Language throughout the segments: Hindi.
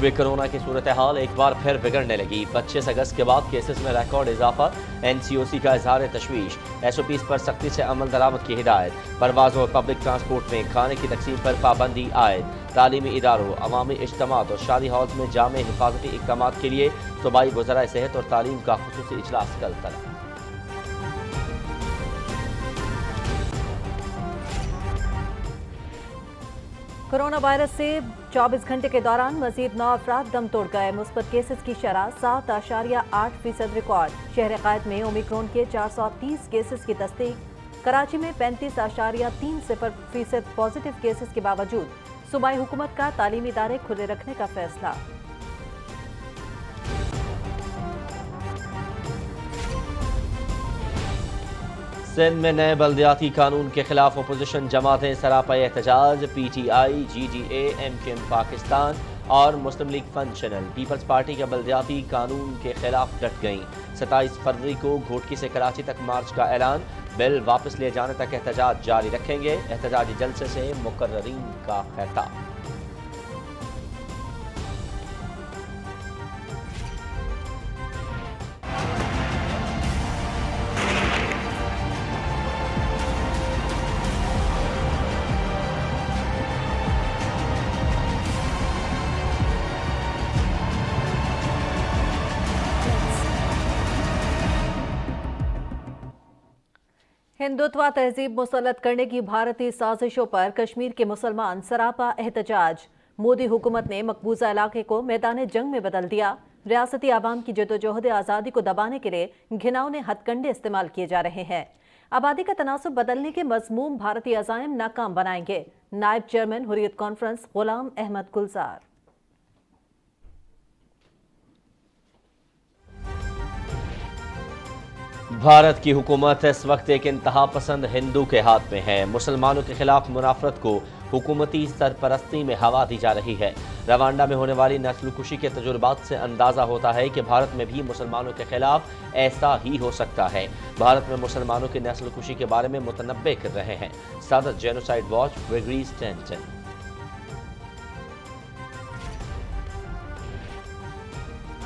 में कोरोना की सूरत हाल एक बार फिर बिगड़ने लगी पच्चीस अगस्त के बाद केसेस में रिकॉर्ड इजाफा एन सी ओ सी का इजहार तशवीश एस ओ पीज पर सख्ती से अमल दरामद की हिदायत परवाजों और पब्लिक ट्रांसपोर्ट में खाने की तकसीम पर पाबंदी आए तालीमी इदारों अवामी इज्तम और शादी हॉल में जाम हिफाजती इकदाम के लिए सूबाई वजरा सेहत और तालीम का खसूस इजलास कल तक कोरोना वायरस से चौबीस घंटे के दौरान मजीद नौ अफराद दम तोड़ गए मुस्बत केसेस की शरह सात आशारिया आठ फीसद रिकॉर्ड शहर कैद में ओमिक्रोन के चार सौ तीस केसेस की तस्दीक कराची में पैंतीस आशारिया तीन सिफर फीसद पॉजिटिव केसेस के बावजूद सूबाई हुकूमत का तालीमी इदारे खुले रखने का फैसला सिंध में नए बल्दियाती कानून के खिलाफ अपोजिशन जमातें सरापा एहतजाज P T I G D M के एम पाकिस्तान और मुस्लिम लीग फन चैनल पीपल्स पार्टी के बल्दियाती कानून के खिलाफ डट गईं सत्ताईस फरवरी को घोटकी से कराची तक मार्च का ऐलान बिल वापस लिए जाने तक एहतजाज जारी रखेंगे एहतजाजी जलसे से मुकर्रीन का खैताब हिंदुत्व तहजीब मुसलत करने की भारतीय साजिशों पर कश्मीर के मुसलमान सरापा एहतजाज मोदी हुकूमत ने मकबूजा इलाके को मैदान जंग में बदल दिया रियासती आवाम की जदोजहद आज़ादी को दबाने के लिए घिनाव ने हथकंडे इस्तेमाल किए जा रहे हैं आबादी का तनासब बदलने के मजमूम भारतीय अजायम नाकाम बनाएंगे नायब चेयरमैन हुरियत कॉन्फ्रेंस गुलाम अहमद गुलजार भारत की हुकूमत इस वक्त एक इंतहा पसंद हिंदू के हाथ में है मुसलमानों के खिलाफ मुनाफरत को हुकूमती सरपरस्ती में हवा दी जा रही है रवांडा में होने वाली नस्लकुशी के तजुर्बात से अंदाज़ा होता है कि भारत में भी मुसलमानों के खिलाफ ऐसा ही हो सकता है भारत में मुसलमानों की नस्लकुशी के बारे में मुतनबे कर रहे हैं सदर जेनोसाइड वॉच ग्रेगरी स्टेंटन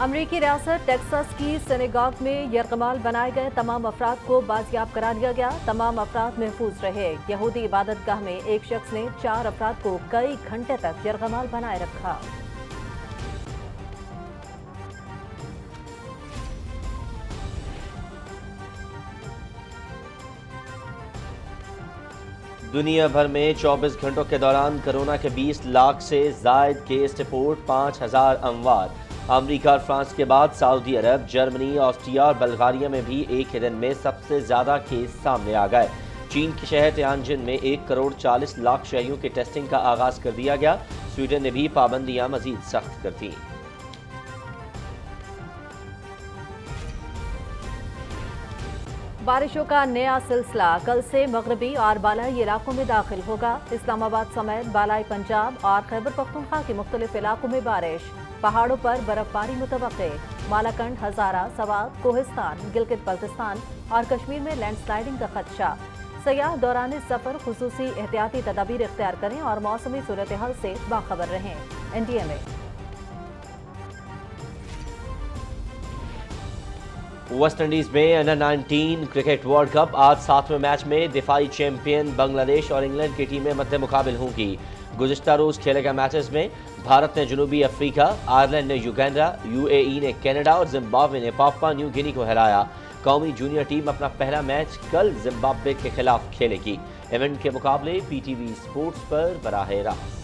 अमरीकी रियासत टेक्सास की सेनेगाग में यरगमाल बनाए गए तमाम अफराद को बाजियाब करा दिया गया तमाम अफराद महफूज रहे यहूदी इबादत गाह में एक शख्स ने चार अफराद को कई घंटे तक यरगमाल बनाए रखा दुनिया भर में 24 घंटों के दौरान कोरोना के 20 लाख से जायद केस रिपोर्ट 5000 अमवार अमरीका और फ्रांस के बाद सऊदी अरब जर्मनी ऑस्ट्रिया और बल्गारिया में भी एक ही दिन में सबसे ज़्यादा केस सामने आ गए चीन के शहर तियानजिन में एक करोड़ चालीस लाख शहरियों के टेस्टिंग का आगाज कर दिया गया स्वीडन ने भी पाबंदियां मजीद सख्त कर दी बारिशों का नया सिलसिला कल से मगरबी और बालाई इलाकों में दाखिल होगा इस्लामाबाद समेत बालाई पंजाब और खैबर पख्तूनख्वा के मुख्तलिफ इलाकों में बारिश पहाड़ों पर बर्फबारी मुतव मालाकंड हजारा सवाल कोहिस्तान गिलगित बल्तिस्तान और कश्मीर में लैंडस्लाइडिंग का खदशा सयाह दौरान सफर खसूसी एहतियाती तदाबीर इख्तियार करें और मौसमी सूरत हाल से बाखबर रहें N D M A West Indies में अंडर 19 क्रिकेट वर्ल्ड कप आज सातवें मैच में दिफाई चैंपियन बांग्लादेश और इंग्लैंड की टीमें मध्य मुकाबल होंगी गुजशत रोज खेले गए मैचेस में भारत ने जनूबी अफ्रीका आयरलैंड ने युगैंडा यूएई ने कनाडा और जिम्बाब्वे ने पापा न्यू गिनी को हराया कौमी जूनियर टीम अपना पहला मैच कल जिम्बाब्वे के खिलाफ खेलेगी इवेंट के मुकाबले पीटीवी स्पोर्ट्स पर बराह रास्त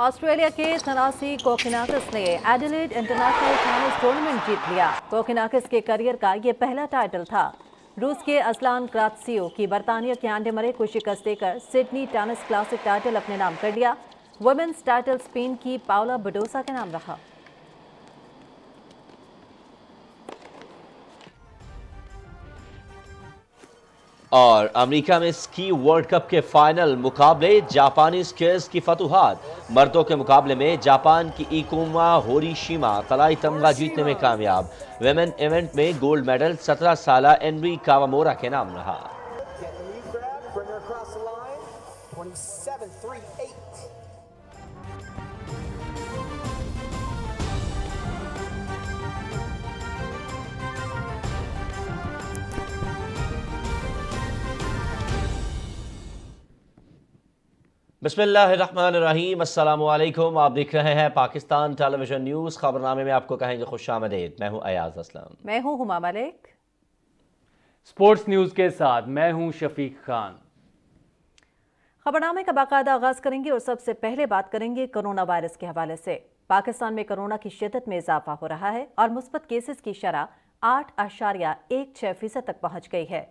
ऑस्ट्रेलिया के सनासी कोकिनाकस ने एडिलेड इंटरनेशनल टेनिस टूर्नामेंट जीत लिया कोकिनाकस के करियर का ये पहला टाइटल था रूस के असलान क्रात्सियो की बरतानिया के आंडे मरे को शिकस्त देकर सिडनी टेनिस क्लासिक टाइटल अपने नाम कर लिया वुमेन्स टाइटल स्पेन की पावला बडोसा के नाम रहा और अमेरिका में स्की वर्ल्ड कप के फाइनल मुकाबले जापानी स्केयर्स की फतुहात मर्दों के मुकाबले में जापान की इकोमा होरीशिमा तलाई तमगा जीतने में कामयाब वेमेन इवेंट में गोल्ड मेडल 17 साल एनवी कावामोरा के नाम रहा बसमीम अल्लाम आप देख रहे हैं पाकिस्तान टेलीविजन न्यूज़ खबरनामे में आपको कहेंगे खुश आमदेद मैं हूँ अयाज असलम मैं हूँ हुमा मलिक स्पोर्ट्स न्यूज़ के साथ मैं हूँ शफीक खान खबरनामे का बाकायदा आगाज़ करेंगे और सबसे पहले बात करेंगे कोरोना वायरस के हवाले से पाकिस्तान में कोरोना की शिदत में इजाफा हो रहा है और मुस्बत केसेस की शरह आठ आशारिया एक छः फीसद तक पहुँच गई है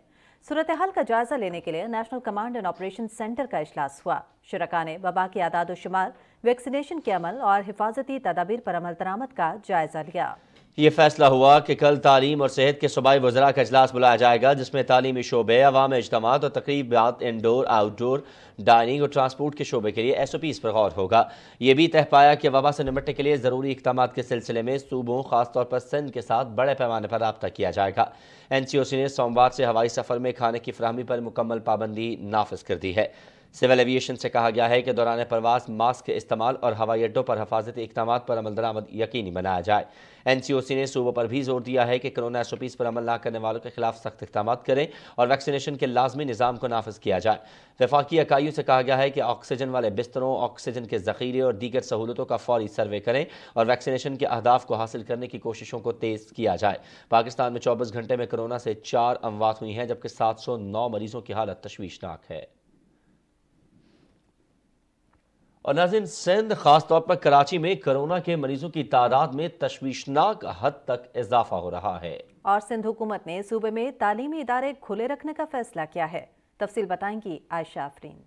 सूरत हाल का जायजा लेने के लिए national command and operation centre का अजलास हुआ शुरा ने वबा की आदाद शुमार वैक्सीनेशन के अमल और हिफाजती तदाबीर पर अमल दरामद का जायजा लिया ये फैसला हुआ कि कल तालीम और सेहत के सूबाई वजरा का अजलास बुलाया जाएगा जिसमें तालीमी शोबे अवाम इजतमात और तकरीबात इनडोर आउटडोर डाइनिंग और ट्रांसपोर्ट के शोबे के लिए एस ओ पीज़ पर गौर होगा ये भी तय पाया कि वबा से निमटने के लिए ज़रूरी इकदाम के सिलसिले में सूबों खासतौर पर सिंध के साथ बड़े पैमाने पर रबता किया जाएगा एन सी ओ सी ने सोमवार से हवाई सफ़र में खाने की फ्राहमी पर मुकम्मल पाबंदी नाफज कर दी है सिविल एविएशन से कहा गया है कि दौरान प्रवास मास्क के इस्तेमाल और हवाई अड्डों पर हफाजती इकदाम पर अमल दरामद यकीनी बनाया जाए एन सी ओ सी ने सूबों पर भी जोर दिया है कि कोरोना एस ओ पीज़ पर अमल न करने वालों के खिलाफ सख्त इकदाम करें और वैक्सीनेशन के लाजमी निज़ाम को नाफज किया जाए वफाकी इकाइयों से कहा गया है कि ऑक्सीजन वाले बिस्तरों ऑक्सीजन के ज़ख़ीरे और दीगर सहूलतों का फौरी सर्वे करें और वैक्सीनेशन के अहदाफ को हासिल करने की कोशिशों को तेज़ किया जाए पाकिस्तान में चौबीस घंटे में कोरोना से चार अमवात हुई हैं जबकि सात सौ नौ मरीजों की हालत तशवीशनाक है और नाजिन सिंध तौर पर कराची में कोरोना के मरीजों की तादाद में तशवीशनाक हद तक इजाफा हो रहा है और सिंध हुकूमत ने सूबे में तालीमी इदारे खुले रखने का फैसला किया है तफसील बताएंगी आयशा आफरीन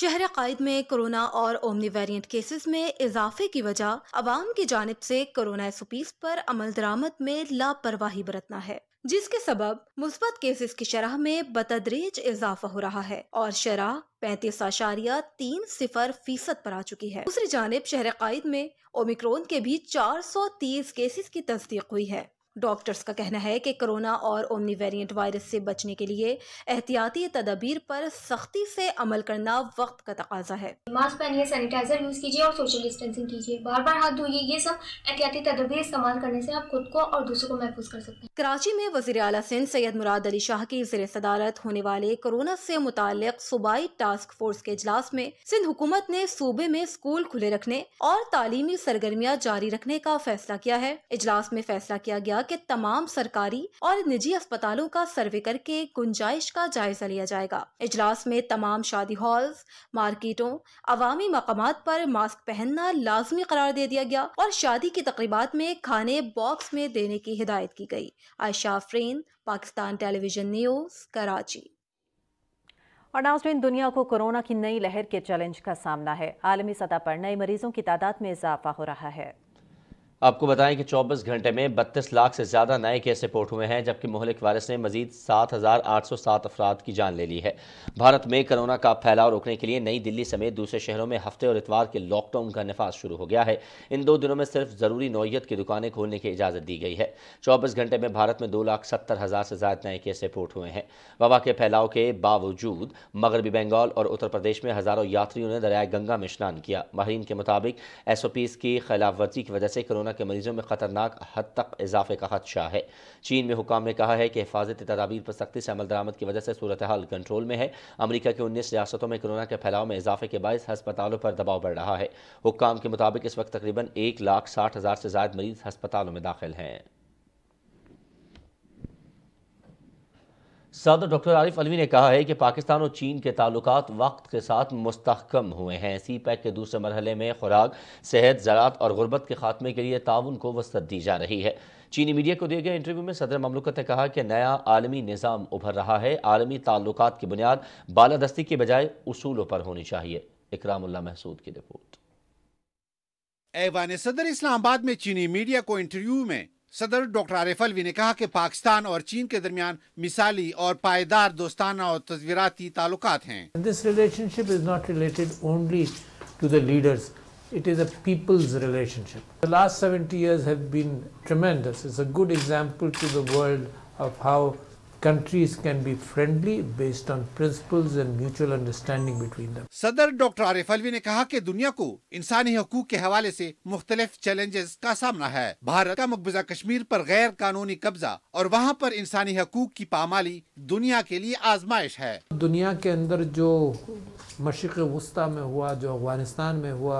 शहर कायद में कोरोना और ओमनी वेरिएंट केसेस में इजाफे की वजह अवाम की जानब से कोरोना एस पर अमल दरामद में लापरवाही बरतना है जिसके सबब मुस्बत केसेस की शराह में बतदरीज इजाफा हो रहा है और शराह पैंतीस आशारिया तीन सिफर फीसद पर आ चुकी है दूसरी जानब शहर कायद में ओमिक्रोन के भी चार सौ तीस केसेस की तस्दीक हुई है डॉक्टर्स का कहना है कि कोरोना और ओमनी वेरिएंट वायरस से बचने के लिए एहतियाती तदाबीर पर सख्ती से अमल करना वक्त का तकाजा है मास्क पहनिए सैनिटाइजर यूज कीजिए और सोशल डिस्टेंसिंग कीजिए बार बार हाथ धोइए ये सब एहतियाती तदाबीर इस्तेमाल करने से आप खुद को और दूसरों को महफूज कर सकते हैं कराची में वजी अला सिंह सैयद मुराद अली शाह की जेर सदारत होने वाले कोरोना से मुतल सूबाई टास्क फोर्स के इजलास में सिंध हुकूमत ने सूबे में स्कूल खुले रखने और तालीमी सरगर्मियाँ जारी रखने का फैसला किया है इजलास में फैसला किया गया के तमाम सरकारी और निजी अस्पतालों का सर्वे करके गुंजाइश का जायजा लिया जाएगा इजलास में तमाम शादी हॉल्स मार्केटों अवामी मकाम पर मास्क पहनना लाजमी करार दे दिया गया और शादी की तकरीबा में खाने बॉक्स में देने की हिदायत की गई आयशा फ्रेन पाकिस्तान टेलीविजन न्यूज कराची और नाजरीन दुनिया को कोरोना की नई लहर के चैलेंज का सामना है आलमी सतह पर नए मरीजों की तादाद में इजाफा हो रहा है आपको बताएं कि 24 घंटे में 32 लाख से ज़्यादा नए केस रिपोर्ट हुए हैं जबकि मोहलिक वायरस ने मजीद 7,807 अफराद की जान ले ली है भारत में कोरोना का फैलाव रोकने के लिए नई दिल्ली समेत दूसरे शहरों में हफ्ते और इतवार के लॉकडाउन का नफाज शुरू हो गया है इन दो दिनों में सिर्फ ज़रूरी नौीयत की दुकानें खोलने की इजाज़त दी गई है चौबीस घंटे में भारत में दो लाख सत्तर हज़ार से ज़्यादा नए केस रिपोर्ट हुए हैं वबा के फैलाव के बावजूद मगरबी बंगाल और उत्तर प्रदेश में हज़ारों यात्रियों ने दरिया गंगा में स्नान किया माहरीन के मुताबिक एस ओ पीज़ की खिलाफ वर्जी की वजह से कोरोना कोरोना के मरीजों में खतरनाक हद तक इजाफे का खदशा है चीन में हुकाम ने कहा है कि हिफाजती तदाबीर पर सख्ती से अमल दरामद की वजह से सूरत हाल कंट्रोल में है अमरीका की उन्नीस रियासतों में कोरोना के फैलाव में इजाफे के बायस हस्पतालों पर दबाव बढ़ रहा है हुकाम के मुताबिक इस वक्त तकरीबन एक लाख साठ हज़ार से ज्यादा मरीज हस्पतालों में दाखिल हैं सदर डॉक्टर आरिफ अलवी ने कहा है कि पाकिस्तान और चीन के ताल्लुक वक्त के साथ मुस्तकम हुए हैं सी पैक के दूसरे मरहले में खुराक सेहत ज़रात और गुर्बत के खात्मे के लिए ताउन को वसत दी जा रही है चीनी मीडिया को दिए गए इंटरव्यू में सदर ममलकत ने कहा कि नया आलमी निज़ाम उभर रहा है आलमी ताल्लुक की बुनियाद बालादस्ती के बजाय असूलों पर होनी चाहिए इकराम महसूद की रिपोर्ट एवान सदर इस्लामाबाद में चीनी मीडिया को इंटरव्यू में सदर डॉक्टर आरिफ अलवी ने कहा कि पाकिस्तान और चीन के दरमियान मिसाली और पायदार दोस्ताना और तस्वीराती ताल्लुक हैं this relationship is not related only to the leaders it is a people's relationship the last seventy years have been tremendous is a good example to the world of how countries can be friendly based on principles and mutual understanding between them. सदर डॉक्टर आरिफ अलवी ने कहा कि दुनिया को इंसानी हकूक के हवाले से मुख्तलिफ चैलेंजेस का सामना है भारत का मकबूजा कश्मीर पर गैर कानूनी कब्जा और वहाँ पर इंसानी हकूक की पामाली दुनिया के लिए आजमाइश है दुनिया के अंदर जो मशरक़ वस्ती में हुआ जो अफगानिस्तान में हुआ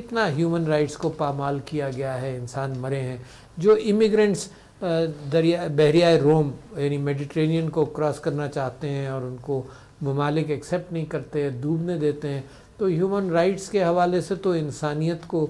इतना ह्यूमन राइट्स को पामाल किया गया है इंसान मरे हैं जो इमिग्रेंट्स दरिया बहरिया रोम यानी मेडिटेरियन को क्रॉस करना चाहते हैं और उनको ममालिक एक्सेप्ट नहीं करते हैं डूबने देते हैं तो ह्यूमन राइट्स के हवाले से तो इंसानियत को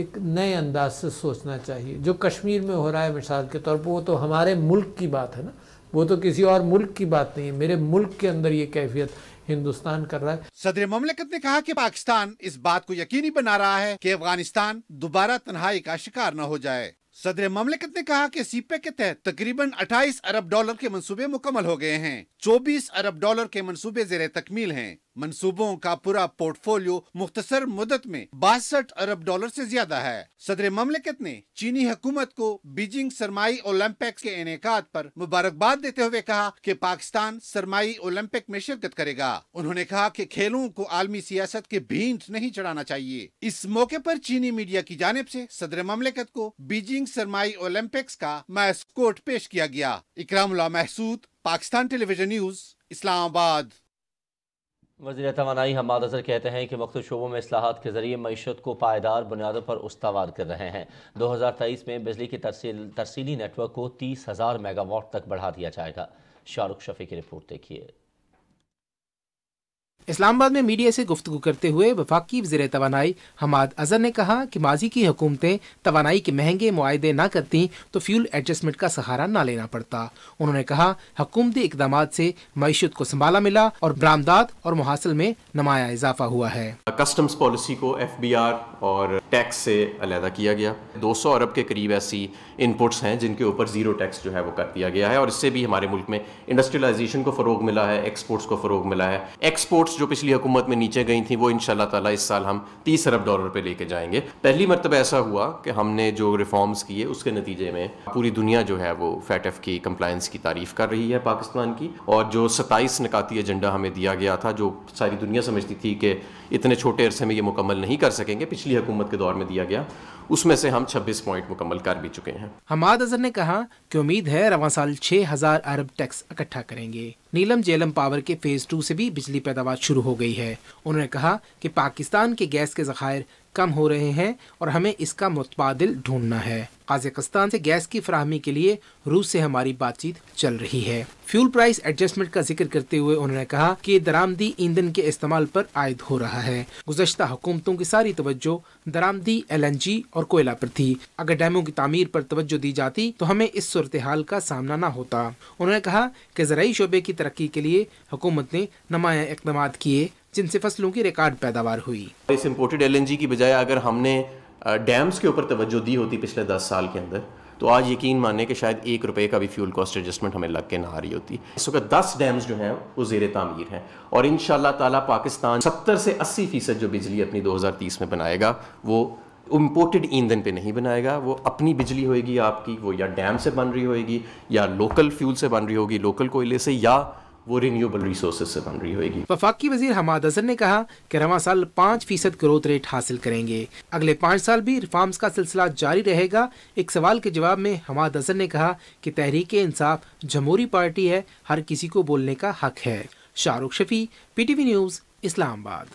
एक नए अंदाज से सोचना चाहिए जो कश्मीर में हो रहा है मिसाल के तौर पर वो तो हमारे मुल्क की बात है ना वो तो किसी और मुल्क की बात नहीं है मेरे मुल्क के अंदर ये कैफियत हिंदुस्तान कर रहा है सदर ममलिकत ने कहा कि पाकिस्तान इस बात को यकीनी बना रहा है कि अफगानिस्तान दोबारा तन्हाई का शिकार न हो जाए सदर ममलिकत ने कहा कि सीपे के तहत तकरीबन 28 अरब डॉलर के मंसूबे मुकम्मल हो गए हैं 24 अरब डॉलर के मंसूबे जेर तकमील हैं मनसूबों का पूरा पोर्टफोलियो मुख्तसर मुदत में बासठ अरब डॉलर से ज्यादा है सदर ममलिकत ने चीनी हुकूमत को बीजिंग सरमाई ओलंपिक्स के इनका पर मुबारकबाद देते हुए कहा कि पाकिस्तान सरमाई ओलंपिक में शिरकत करेगा उन्होंने कहा कि खेलों को आलमी सियासत के भीट नहीं चढ़ाना चाहिए इस मौके पर चीनी मीडिया की जानब ऐसी सदर ममलिकत को बीजिंग सरमाई ओलंपिक्स का मैस्कोट पेश किया गया इकराम महसूद पाकिस्तान टेलीविजन न्यूज इस्लामाबाद वजी तोानाई हमाद अजहर कहते हैं कि वक्त शोबों में असलाहत के ज़रिए मीशत को पायदार बुनियादों पर उसवार कर रहे हैं दो हज़ार तेईस में बिजली के तरसील तरसीली नेटवर्क को तीस हज़ार मेगावाट तक बढ़ा दिया जाएगा शाहरुख शफी की रिपोर्ट देखिए इस्लामाबाद में मीडिया से गुफ्तु करते हुए वफाकी वजीर तोानाई हमाद अजहर ने कहा कि माजी की हुकूमतें तोानाई के महंगे माहदे ना करती तो फ्यूल एडजस्टमेंट का सहारा ना लेना पड़ता उन्होंने कहा हकूमती इकदाम से मीशत को संभाला मिला और बरामदात और मुहासिल में नमाया इजाफा हुआ है कस्टम्स पॉलिसी को एफ बी आर और टैक्स से अलहदा किया गया 200 अरब के करीब ऐसी इनपुट्स हैं जिनके ऊपर ज़ीरो टैक्स जो है वो कर दिया गया है और इससे भी हमारे मुल्क में इंडस्ट्रियलाइजेशन को फ़रोग मिला है एक्सपोर्ट्स को फ़रोग मिला है एक्सपोर्ट्स जो पिछली हुकूमत में नीचे गई थी वो इन ताला इस साल हम तीस अरब डॉलर पर लेके जाएंगे पहली मरतब ऐसा हुआ कि हमने जो रिफॉर्म्स किए उसके नतीजे में पूरी दुनिया जो है वो एफ की कंप्लाइंस की तारीफ कर रही है पाकिस्तान की और जो सत्ताईस निकाती एजेंडा हमें दिया गया था जो सारी दुनिया समझती थी कि इतने छोटे अरसे में ये मुकम्मल नहीं कर सकेंगे पिछले पिछली हुकूमत के दौर में दिया गया उसमें से हम 26 पॉइंट मुकम्मल कर भी चुके हैं हमाद अजहर ने कहा कि उम्मीद है रवा साल छः हजार अरब टैक्स इकट्ठा करेंगे नीलम जेलम पावर के फेज टू से भी बिजली पैदावार शुरू हो गई है उन्होंने कहा कि पाकिस्तान के गैस के जखायर कम हो रहे हैं और हमें इसका मुतबादल ढूंढना है काजिकस्तान से गैस की फ्राहमी के लिए रूस से हमारी बातचीत चल रही है फ्यूल प्राइस एडजस्टमेंट का जिक्र करते हुए उन्होंने कहा कि दरामदी ईंधन के इस्तेमाल पर आयद हो रहा है गुजशत हुकूमतों की सारी तवज्जो दरामदी जी और कोयला पर थी अगर डैमों की तमीर पर तवज्जो दी जाती तो हमें इस सूरत हाल का सामना न होता उन्होंने कहा कि जरिए शोबे की तरक्की के लिए हुकूमत ने नुमाया इकदाम किए जिनसे फसलों की रिकॉर्ड पैदावार हुई इस इम्पोर्टेड एल की बजाय अगर हमने डैम्स के ऊपर तवज्जो दी होती पिछले दस साल के अंदर तो आज यकीन माने कि शायद एक रुपए का भी फ्यूल कॉस्ट एडजस्टमेंट हमें लग के ना आ रही होती इस वक्त दस डैम्स जो हैं वो जेर तमीर हैं और इन ताला पाकिस्तान सत्तर से अस्सी फीसद जो बिजली अपनी दो हज़ार तीस में बनाएगा वो इम्पोर्टेड ईंधन पे नहीं बनाएगा वो अपनी बिजली होएगी आपकी वो या डैम से बन रही होएगी या लोकल फ्यूल से बन रही होगी लोकल कोयले से या वो रिन्यूएबल रिसोर्सेज से बन रही होगी वफाकी वजीर हमाद अजहर ने कहा कि रवा साल पाँच फीसद ग्रोथ रेट हासिल करेंगे अगले पाँच साल भी रिफॉर्म्स का सिलसिला जारी रहेगा एक सवाल के जवाब में हमाद अजहर ने कहा कि तहरीक इंसाफ जमहूरी पार्टी है हर किसी को बोलने का हक है Shahrukh Shafi P T V news Islamabad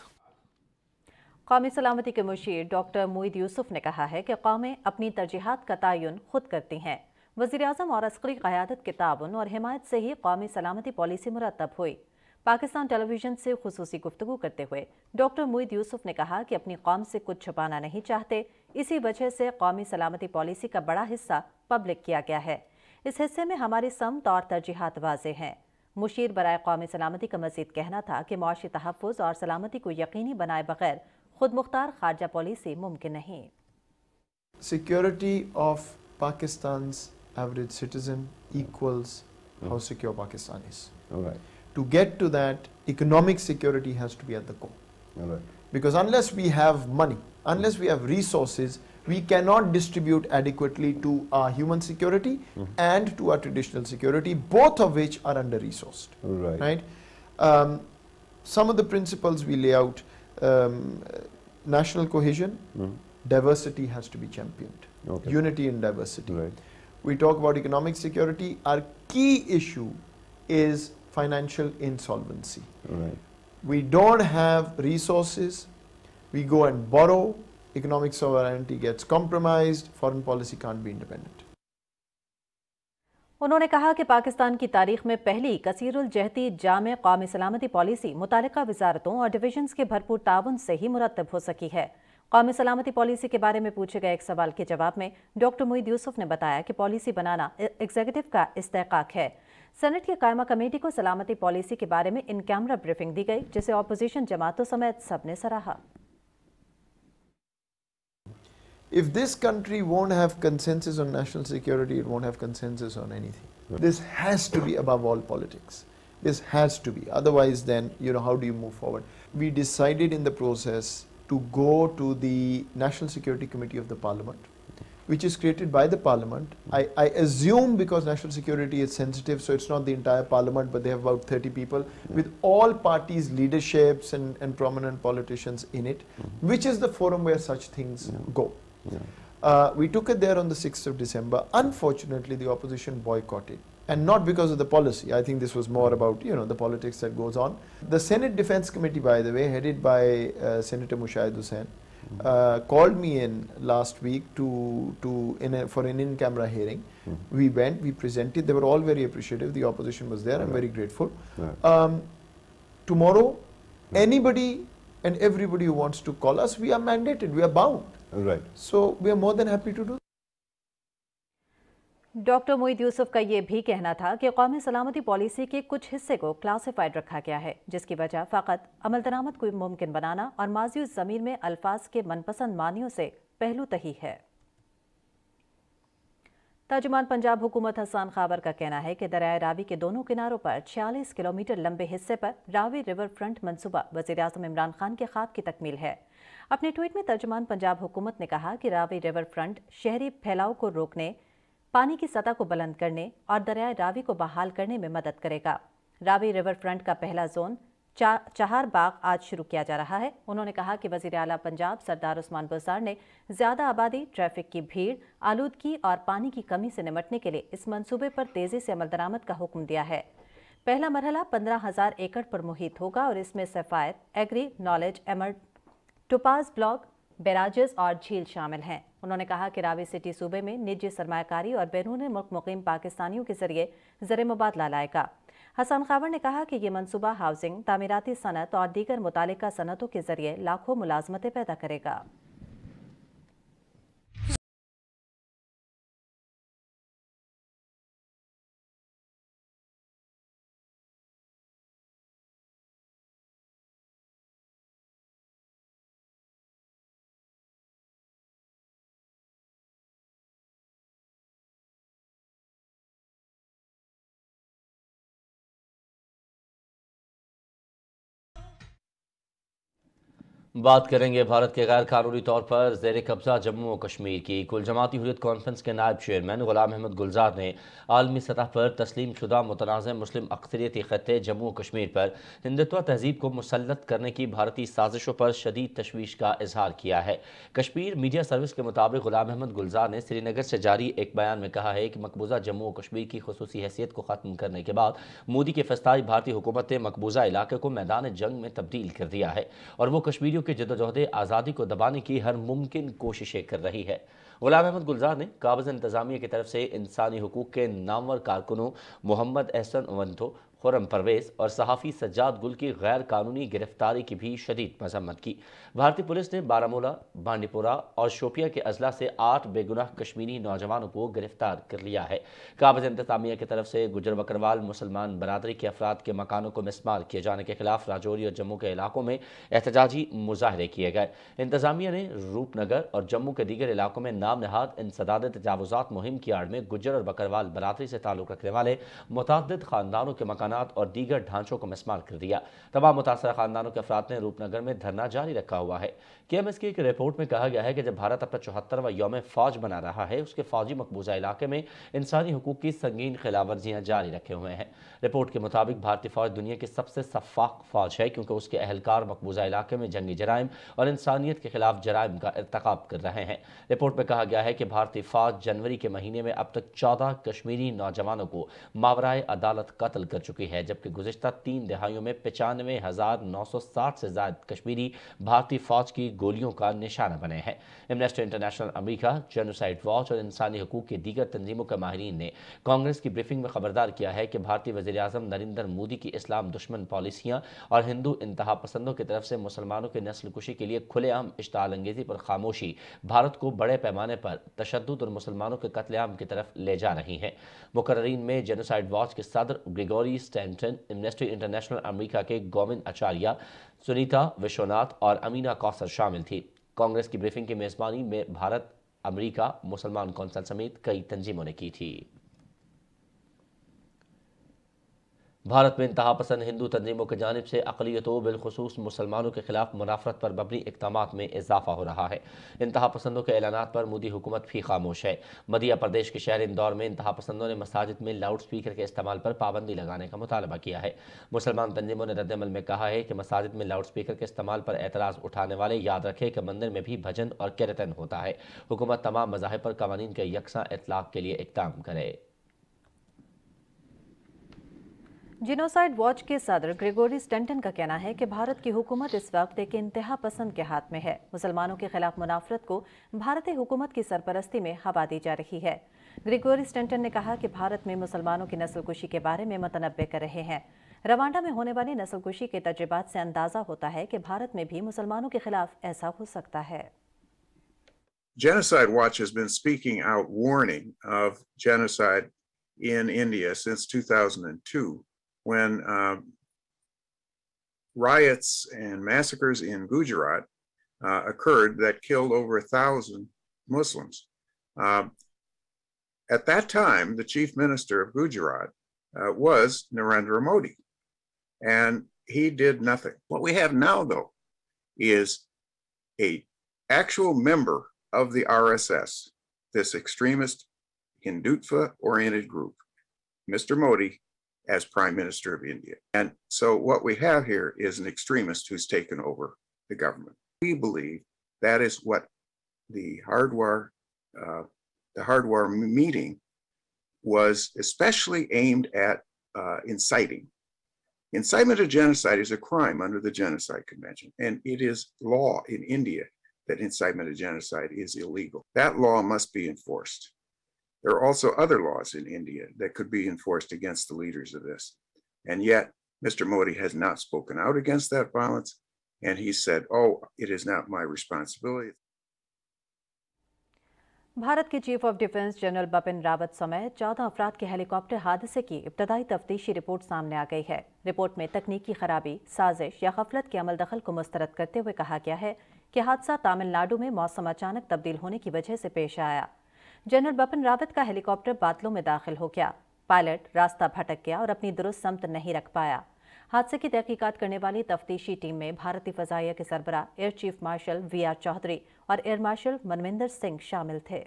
कौमी सलामती के मुशीर डॉक्टर मोईद यूसुफ ने कहा है कि कौमें अपनी तरजीहत का तयन खुद करती हैं वजी अजम और अस्करी क़्यादत के ताउन और हिमायत से ही कौमी सलामती पॉलिसी मुरतब हुई पाकिस्तान टेलीविजन से खसूसी गुफ्तु करते हुए डॉक्टर मुईद यूसुफ ने कहा कि अपनी कौम से कुछ छुपाना नहीं चाहते इसी वजह से कौमी सलामती पॉलिसी का बड़ा हिस्सा पब्लिक किया गया है इस हिस्से में हमारी समत और तरजीहत वाज हैं मुशीर बरए कौमी सलामती का मजीद कहना था कि मुशी तहफ़ और सलामती को यकीनी बनाए बगैर खुद मुख्तार खारजा पॉलिसी मुमकिन नहीं security of Pakistan average citizen equals mm. how secure Pakistan is. All right. To get to that, economic security has to be at the core. All right. Because unless we have money, unless we have resources, we cannot distribute adequately to our human security mm. and to our traditional security, both of which are under-resourced. Right. right? Um, some of the principles we lay out, um, national cohesion, mm. diversity has to be championed, okay. unity in diversity. Right. we talk about economic security, our key issue is financial insolvency. Right. We don't have resources, we go and borrow, economic sovereignty gets compromised, foreign policy can't be independent. उन्होंने कहा कि पाकिस्तान की तारीख में पहली कसीरुल जहती जाम कौमी सलामती पॉलिसी मुतल वजारतों और डिवीजन्स के भरपूर ताउन से ही मुरतब हो सकी है कौमी सलामती पॉलिसी के बारे में पूछे गए एक सवाल के जवाब में डॉक्टर मोईद यूसुफ ने बताया कि पॉलिसी बनाना एग्जीक्यूटिव का इस्तेकाक है सेनेट की कायमा कमेटी को सलामती पॉलिसी के बारे में इन कैमरा ब्रीफिंग दी गई जिसे ऑपोजिशन जमातों समेत सबने सराहा If this country won't have consensus on national security, it won't have consensus on anything. This has to be above all politics. This has to be. Otherwise, then, you know, how do you move forward? We decided in the process to go to the National Security Committee of the Parliament, which is created by the Parliament. I, I, assume because national security is sensitive, so it's not the entire Parliament, but they have about 30 people with all parties' leaderships and, and prominent politicians in it, mm-hmm. which is the forum where such things go. Uh, we took it there on the 6th of December. Unfortunately, the opposition boycotted and not because of the policy. I think this was more about you know the politics that goes on. The Senate Defense Committee, by the way, headed by uh, Senator Mushaid Hussain, mm-hmm. uh, called me in last week to to in a, for an in-camera hearing. Mm -hmm. We went, we presented. They were all very appreciative. The opposition was there. I'm very grateful. Um, tomorrow, anybody and everybody who wants to call us, we are mandated. We are bound. Right. So we are more than happy to do. Doctor Moeed Yusuf का ये भी कहना था कि कौमी सलामती पॉलिसी के कुछ हिस्से को क्लासिफाइड रखा गया है जिसकी वजह फ़कत अमल दरामद को मुमकिन बनाना और माजी ज़मीन में अल्फाज के मनपसंद मानियों से पहलू तही है तर्जुमान पंजाब हुकूमत हसान खाबर का कहना है कि दरिया रावी के दोनों किनारों पर छियालीस किलोमीटर लंबे हिस्से पर रावी रिवर फ्रंट मनसूबा वजी अजम इमरान खान के खाब की तकमील है अपने ट्वीट में तर्जुमान पंजाब हुकूमत ने कहा कि रावी रिवर फ्रंट शहरी फैलाव को रोकने पानी की सतह को बुलंद करने और दरियाए रावी को बहाल करने में मदद करेगा रावी रिवर फ्रंट का पहला जोन चा, चार बाग आज शुरू किया जा रहा है उन्होंने कहा कि वजीर अला पंजाब सरदार उस्मान बुजार ने ज़्यादा आबादी ट्रैफिक की भीड़ आलूदगी और पानी की कमी से निमटने के लिए इस मंसूबे पर तेज़ी से अमल दरामद का हुक्म दिया है पहला मरहला पंद्रह हज़ार एकड़ पर मुहित होगा और इसमें सफायर एग्री नॉलेज एमर टोपाज ब्लॉक बैराजेस और झील शामिल हैं उन्होंने कहा कि रावी सिटी सूबे में निजी सरमाकारी और बैरून मुल्क मुकीम पाकिस्तानियों के जरिए जर मुबादला लाएगा हसन खावर ने कहा कि ये मनसूबा हाउसिंग तमीराती सनत और दीगर मुतल सनतों के जरिए लाखों मुलाजमतें पैदा करेगा बात करेंगे भारत के गैर कानूनी तौर पर जेर कब्जा जम्मू और कश्मीर की कुल जमाती हुरियत कॉन्फ्रेंस के नायब चेयरमैन गुलाम अहमद गुलजार ने आलमी सतह पर तस्लीम शुदा मुतनाज़ मुस्लिम अक्सरियती खत्े जम्मू और कश्मीर पर हिंदुत्व तहजीब को मुसलत करने की भारतीय साजिशों पर शदीद तशवीश का इजहार किया है कश्मीर मीडिया सर्विस के मुताबिक गुलाम अहमद गुलजार ने श्रीनगर से जारी एक बयान में कहा है कि मकबूजा जम्मू और कश्मीर की खसूस हैसियत को ख़त्म करने के बाद मोदी के फस्ताई भारतीय हुकूमत ने मकबूजा इलाके को मैदान जंग में तब्दील कर दिया है और वो कश्मीरियों की जदोजहद आज़ादी को दबाने की हर मुमकिन कोशिशें कर रही है गुलाम अहमद गुलजार ने काबज इंतजामिया की तरफ से इंसानी हकूक़ के नामवर कारकुनों मोहम्मद एहसन वंथो खुरम परवेज और सहाफ़ी सज्जाद गुल की गैर कानूनी गिरफ्तारी की भी शदीद मजम्मत की भारतीय पुलिस ने बारामूला बांडीपुरा और शोपिया के अजला से आठ बेगुनाह कश्मीरी नौजवानों को गिरफ्तार कर लिया है काबज इंतजामिया की तरफ से गुजर बकरवाल मुसलमान बरदरी के अफराद के मकानों को मिसमार किए जाने के खिलाफ राजौरी और जम्मू के इलाकों में एहतजाजी मुजाहरे किए गए इंतजामिया ने रूपनगर और जम्मू के दीगर इलाकों में नाम नहाद इंसदाद तजावजात मुहिम की आड़ में गुजर और बकरवाल बरदरी से ताल्लुक़ रखने वाले मुतद ख़ानदानों के मकान मकाना और दीगर ढांचों को मिसमाल कर दिया तमाम मुतासर खानदानों के अफराद ने रूपनगर में धरना जारी रखा हुआ है के एम एस की एक रिपोर्ट में कहा गया है कि जब भारत अपना चौहत्तरवा योम फौज बना रहा है उसके फौजी मकबूजा इलाके में इंसानी हकूक की संगीन खिलाफवर्जियाँ जारी रखे हुए हैं रिपोर्ट के मुताबिक भारतीय फौज दुनिया की सबसे शफाक फौज है क्योंकि उसके अहलकार मकबूजा इलाके में जंगी जराइम और इंसानियत के खिलाफ जराइम का इरतकब कर रहे हैं रिपोर्ट में कहा गया है कि भारतीय फौज जनवरी के महीने में अब तक चौदह कश्मीरी नौजवानों को मावराए अदालत कत्ल कर चुकी चुकी है जबकि गुजशत तीन दहाइयों में पचानवे हज़ार नौ सौ साठ से ज्यादा कश्मीरी भारतीय फौज की गोलियों का निशाना बने हैं Amnesty International America genocide watch और इंसानी हकूक की दीगर तंजीमों के माहरीन ने कांग्रेस की ब्रीफिंग में खबरदार किया है कि भारतीय वजी अजम नरेंद्र मोदी की इस्लाम दुश्मन पॉलिसियाँ और हिंदू इंतहा पसंदों की तरफ से मुसलमानों की नस्ल कुशी के लिए खुलेआम इश्ताल अंगेजी पर खामोशी भारत को बड़े पैमाने पर तशद और मुसलमानों के कतलेआम की तरफ ले जा रही है मुकर्रीन में जेनोसाइड वॉच के सदर Gregory Stanton Amnesty International America के गोविंद आचार्य सुनीता विश्वनाथ और अमीना कौसर शामिल थी कांग्रेस की ब्रीफिंग की मेज़बानी में भारत अमेरिका मुसलमान कौंसल समेत कई तंजीमों ने की थी भारत में इंतहा पसंद हिंदू तंजीमों की जानब से अकलीतों बिलखसूस मुसलमानों के खिलाफ मुनाफरत पर मबनी इकदाम में इजाफा हो रहा है इंतहा पसंदों के ऐलान पर मोदी हुकूमत भी खामोश है मध्य प्रदेश के शहर इंदौर में इंतहा पसंदों ने मसाजिद में लाउड स्पीकर के इस्तेमाल पर पाबंदी लगाने का मुतालबा किया है मुसलमान तंजीमों ने रद्दमल में कहा है कि मसाजिद में लाउड स्पीकर के इस्तेमाल पर एतराज़ उठाने वाले याद रखें कि मंदिर में भी भजन और कैरतन होता है हुकूमत तमाम मजाहब पर कवानीन के यकसा इतलाक़ के लिए इकदाम करे जिनोसाइड वॉच के सदर ग्रेगोरी स्टेंटन का कहना है कि भारत की हुकूमत इस वक्त एक इंतहा पसंद के हाथ में है मुसलमानों के खिलाफ मुनाफरत को भारतीय हुकूमत की सरपरस्ती में हवा दी जा रही है ग्रेगोरी स्टेंटन ने कहा कि भारत में मुसलमानों की नस्लकुशी के बारे में मतनबे कर रहे हैं रवांडा में होने वाली नस्लकुशी के तजुर्बात से अंदाजा होता है कि भारत में भी मुसलमानों के खिलाफ ऐसा हो सकता है in India since 2002. when uh, riots and massacres in Gujarat uh, occurred that killed over a thousand Muslims. Uh, at that time, the chief minister of Gujarat uh, was Narendra Modi, and he did nothing. What we have now, though, is a actual member of the RSS, this extremist Hindutva oriented group. Mr. Modi as prime minister of India. And so what we have here is an extremist who's taken over the government. We believe that is what the hardware, uh, the hardwar meeting was especially aimed at uh, inciting. Incitement of genocide is a crime under the Genocide Convention, and it is law in India that incitement of genocide is illegal. That law must be enforced. There are also other laws in India that could be enforced against the leaders of this. And yet, Mr. Modi has not spoken out against that violence. And he said, oh, it is not my responsibility. Bharat के chief of defence general Bipin Rawat समेत चौदह अफराद के हेलीकॉप्टर हादसे की इब्तदाई तफ्तीशी रिपोर्ट सामने आ गई है रिपोर्ट में तकनीकी खराबी साजिश या गफलत के अमल दखल को मुस्तरद करते हुए कहा गया है कि हादसा तमिलनाडु में मौसम अचानक तब्दील होने की वजह से पेश आया जनरल बपन रावत का हेलीकॉप्टर बादलों में दाखिल हो गया पायलट रास्ता भटक गया और अपनी दुरुस्त समत नहीं रख पाया हादसे की तहकीकत करने वाली तफ्तीशी टीम में भारतीय फजाइया के सरबरा air chief marshal V R Chaudhari और एयर मार्शल मनविंदर सिंह शामिल थे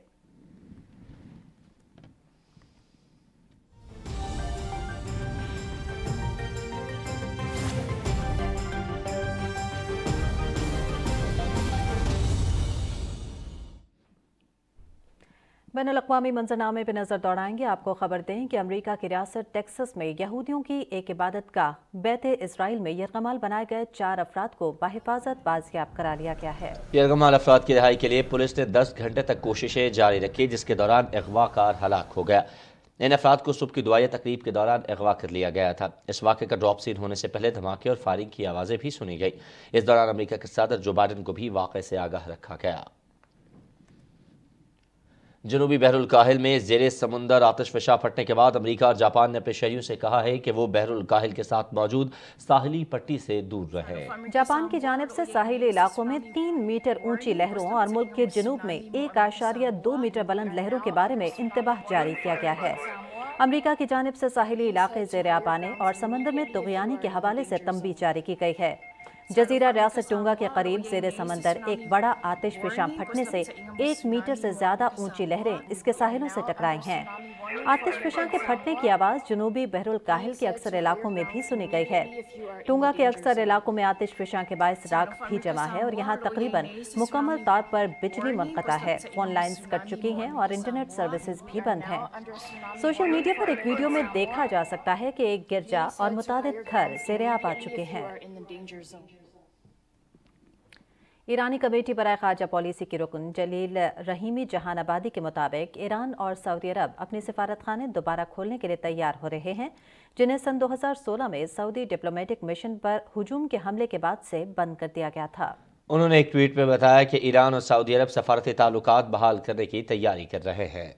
बैन अवी मंजरनामे पर नज़र दौड़ाएंगे आपको खबर दें कि अमरीका की रियासत टेक्सस में यहूदियों की एक इबादत का बैत इसराइल में यरगमाल बनाए गए चार अफराद को बाहिफाजत बाजियाब करा लिया गया है यरगमाल अफराद की रिहाई के लिए पुलिस ने दस घंटे तक कोशिशें जारी रखी जिसके दौरान अगवाकार हलाक हो गया इन अफराद को सुबह की दुआया तकरीब के दौरान अगवा कर लिया गया था इस वाक़े का ड्रॉप सीन होने से पहले धमाके और फायरिंग की आवाज़ें भी सुनी गई इस दौरान अमरीका के सदर जो बाइडन को भी वाक़े से आगाह रखा गया जनूबी बहरुल में जेर समुंदर आतशफशा फटने के बाद अमरीका और जापान ने अपने शहरियों से कहा है कि वो बहरुल काहिल के साथ मौजूद साहली पट्टी से दूर रहे जापान की जानब से साहिली इलाकों में तीन मीटर ऊंची लहरों और मुल्क के जनूब में एक आशारिया दो मीटर बुलंद लहरों के बारे में इंतबाह जारी किया गया है अमरीका की जानब से साहिली इलाके जेर आबाने और समंदर में तुगयानी के हवाले से तंबी जारी की गई है जजीरा रियासत टूंगा के करीब जेर समंदर एक बड़ा आतिश फिशा फटने से एक मीटर से ज्यादा ऊंची लहरें इसके साहिलों से टकराई हैं आतिश फिशा के फटने की आवाज़ जनूबी बहरुल काहिल के अक्सर इलाकों में भी सुनी गई है टूंगा के अक्सर इलाकों में आतिश फिशा के बायस राख भी जमा है और यहाँ तकरीबन मुकम्मल तौर पर बिजली मनकता है फोन लाइन कट चुकी हैं और इंटरनेट सर्विसेज भी बंद हैं सोशल मीडिया पर एक वीडियो में देखा जा सकता है कि एक गिरजा और मुताद घर जेरे आ चुके हैं ईरानी कमेटी बरए खारजा पॉलिसी की रुकन जलील रहीमी आबादी के मुताबिक ईरान और सऊदी अरब अपने सिफारतखाने खाने दोबारा खोलने के लिए तैयार हो रहे हैं जिन्हें सन 2016 में सऊदी डिप्लोमेटिक मिशन पर हजूम के हमले के बाद से बंद कर दिया गया था उन्होंने एक ट्वीट में बताया कि ईरान और सऊदी अरब सफारती ताल्लुक बहाल करने की तैयारी कर रहे हैं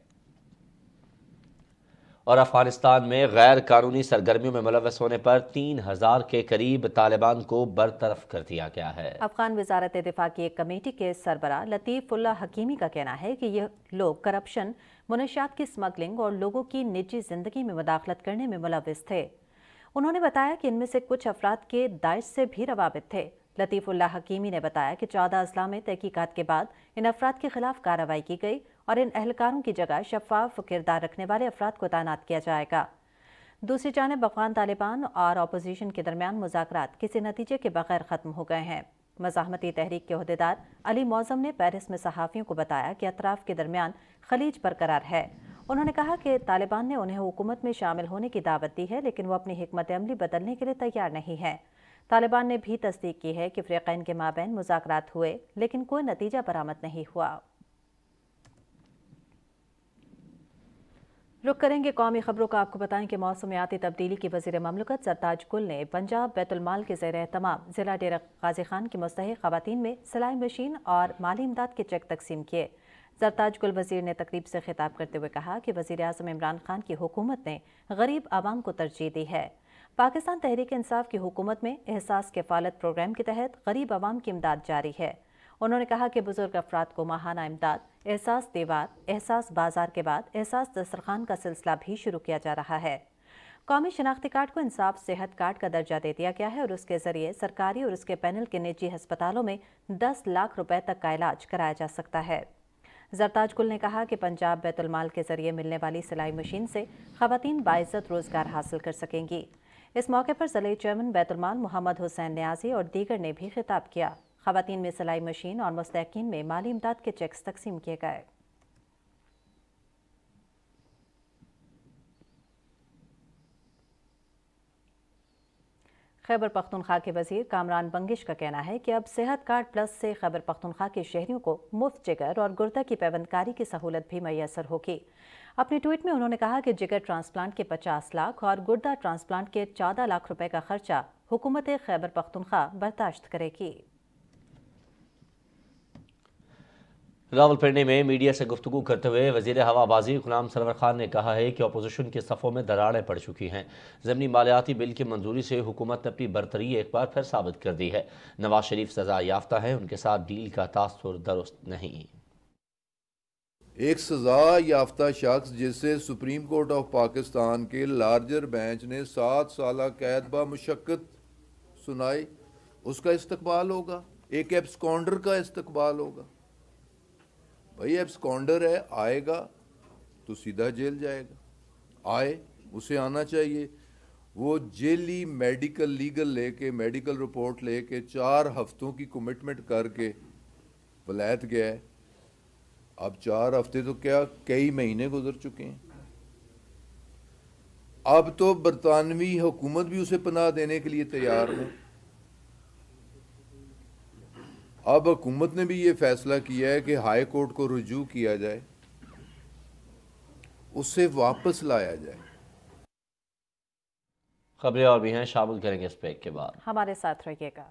और अफगानिस्तान में गैर कानूनी सरगर्मियों में मुलवस होने पर तीन हज़ार के करीब तालिबान को बरतरफ कर दिया गया है अफगान वजारत दिफा की एक कमेटी के सरबरा लतीफ़ुल्ला हकीमी का कहना है की ये लोग करप्शन मुनशियात की स्मगलिंग और लोगों की निजी जिंदगी में मुदाखलत करने में मुलविस थे उन्होंने बताया कि इनमें से कुछ अफराद के दाइश से भी रवाबित थे लतीफ़ुल्ला हकीमी ने बताया कि चौदह अजला में तहकीकत के बाद इन अफराद के खिलाफ कार्रवाई की गई और इन अहलकारों की जगह शफाफ किरदार रखने वाले अफराद को तैनात किया जाएगा दूसरी जानब अफगान तालिबान और अपोजिशन के दरमियान मुजाकर किसी नतीजे के बगैर ख़त्म हो गए हैं मजामती तहरीक के अहदेदार अली मौजम ने पेरिस में सहाफ़ियों को बताया कि अतराफ़ के दरमियान खलीज बरकरार है उन्होंने कहा कि तालिबान ने उन्हें हुकूमत में शामिल होने की दावत दी है लेकिन वो अपनी हमत अमली बदलने के लिए तैयार नहीं है तालिबान ने भी तस्दीक की है कि फ़्रक़ैन के माबे मुजाकर हुए लेकिन कोई नतीजा बरामद नहीं हुआ रुक करेंगे कौमी खबरों का आपको बताएं कि मौसमियाती तब्दीली की वजी ममलकत सरताज गुल ने पंजाब बैतुलमाल के जैर तमाम ज़िला डेरा गाजी खान की मुस्तक खुवान में सिलाई मशीन और माली इमदाद के चेक तकसीम किए सरताज गुल वजीर ने तकरीब से खिताब करते हुए कहा कि वजी अजम इमरान खान की हुकूमत ने गरीब आवाम को तरजीह दी है पाकिस्तान तहरीक इंसाफ की हुकूमत में एहसास के फालत प्रोग्राम के तहत गरीब आवाम की इमदाद जारी है उन्होंने कहा कि बुजुर्ग अफराद को माहाना इमदाद एहसास देवार एहसास बाजार के बाद एहसास दस्तरखान का सिलसिला भी शुरू किया जा रहा है कौमी शनाख्ती कार्ड को इंसाफ सेहत कार्ड का दर्जा दे दिया गया है और उसके जरिए सरकारी और उसके पैनल के निजी अस्पतालों में दस लाख रुपए तक का इलाज कराया जा सकता है जरताज गुल ने कहा कि पंजाब बैतुलमाल के जरिए मिलने वाली सिलाई मशीन से खातन बाइज्जत रोजगार हासिल कर सकेंगी इस मौके पर जिले चेयरमैन बैतुलमाल मोहम्मद हुसैन न्याजी और दीगर ने भी खिताब किया खातन में सिलाई मशीन और मुस्तकिन में माली इमदाद के चेक्स तकसीम किए गए खैबर पख्तनख्वा के वजीर कामरान बंगिश का कहना है कि अब सेहत कार्ड प्लस से खैबर पख्तनख्वा के शहरियों को मुफ्त जिगर और गुर्दा की पैबंदकारी की सहूलत भी मैसर होगी अपने ट्वीट में उन्होंने कहा कि जिगर ट्रांसप्लांट के 50 लाख और गुर्दा ट्रांसप्लांट के 14 लाख रुपए का खर्चा हुकूमत खैबर पख्तनख्वा बर्दाश्त करेगी रावलपिंडी में मीडिया से गुफ्तु करते हुए वजी हवाबाजी गुलाम सरवर खान ने कहा है कि अपोजिशन के सफ़ों में दराड़ें पड़ चुकी हैं ज़मनी मालियाती बिल की मंजूरी से हुकूमत ने अपनी बरतरी एक बार फिर साबित कर दी है नवाज शरीफ सजा याफ्ता है उनके साथ डील का तासर दुरुस्त नहीं एक सज़ा याफ्ता शख्स जिसे सुप्रीम कोर्ट ऑफ पाकिस्तान के लार्जर बेंच ने सात साल कैद ब मशक्क़त सुनाई उसका इस्तबाल होगा एक एब्सकॉन्डर का इस्तबाल होगा भाई अब स्कॉन्डर है आएगा तो सीधा जेल जाएगा आए उसे आना चाहिए वो जेली मेडिकल लीगल लेके मेडिकल रिपोर्ट लेके चार हफ्तों की कमिटमेंट करके वलैत गया है अब चार हफ्ते तो क्या कई महीने गुजर चुके हैं अब तो बरतानवी हुकूमत भी उसे पनाह देने के लिए तैयार है अब हुकूमत ने भी ये फैसला किया है कि हाई कोर्ट को रजू किया जाए उसे वापस लाया जाए खबरें और भी हैं शामिल करेंगे इस पैक के बाद हमारे साथ रहिएगा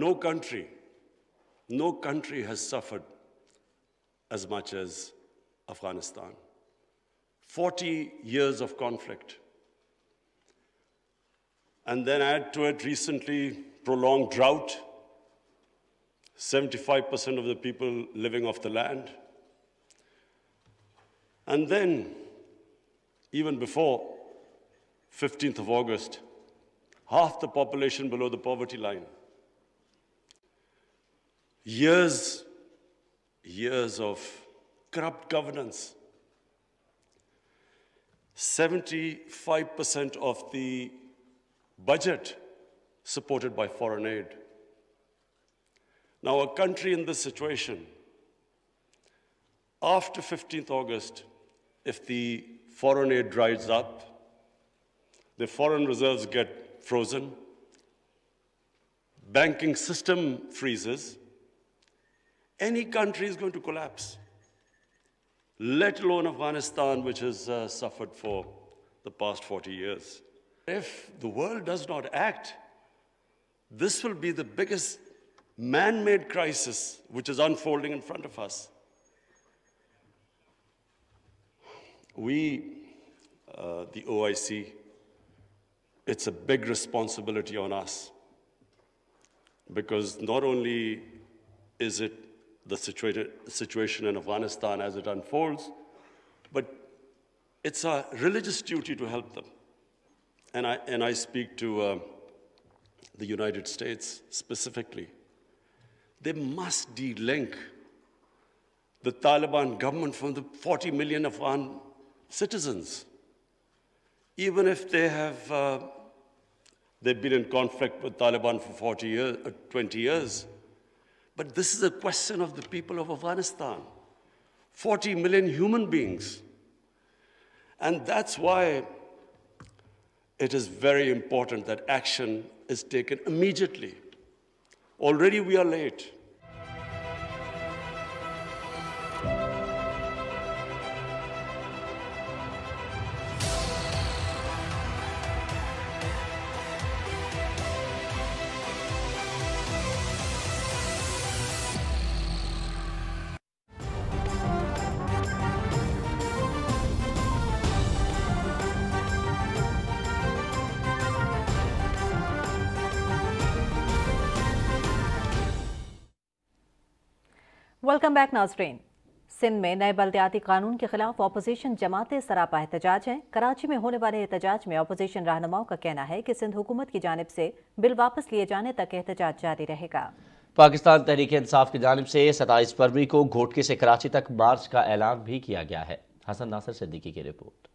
No country, no country has suffered as much as Afghanistan. 40 years of conflict. And then add to it recently prolonged drought, 75% of the people living off the land. And then, even before 15th of August, half the population below the poverty line years, years of corrupt governance. 75% of the budget supported by foreign aid. Now, a country in this situation, after 15th August, if the foreign aid dries up, the foreign reserves get frozen, banking system freezes, any country is going to collapse, let alone Afghanistan, which has uh, suffered for the past 40 years. If the world does not act, this will be the biggest man made crisis which is unfolding in front of us. We, uh, the OIC, it's a big responsibility on us because not only is it the situation in Afghanistan as it unfolds, but it's a religious duty to help them. And I, and I speak to uh, the United States specifically. They must de-link the Taliban government from the 40 million Afghan citizens. Even if they have, uh, they've been in conflict with Taliban for 40 years, uh, 20 years, but this is a question of the people of Afghanistan 40 million human beings. And that's why it is very important that action is taken immediately. Already we are late. Welcome back नाजरीन सिंध में नए बल्दियाती कानून के खिलाफ अपोजिशन जमातें सरापा एहतजाज हैं कराची में होने वाले एहतजाज में अपोजिशन रहनुमाओं का कहना है कि सिंध हुकूमत की जानब से बिल वापस लिए जाने तक एहतजाज जारी रहेगा पाकिस्तान तहरीक इंसाफ की जानब से सताईस फरवरी को घोटके से कराची तक मार्च का ऐलान भी किया गया है हसन नासर सिद्दीकी की रिपोर्ट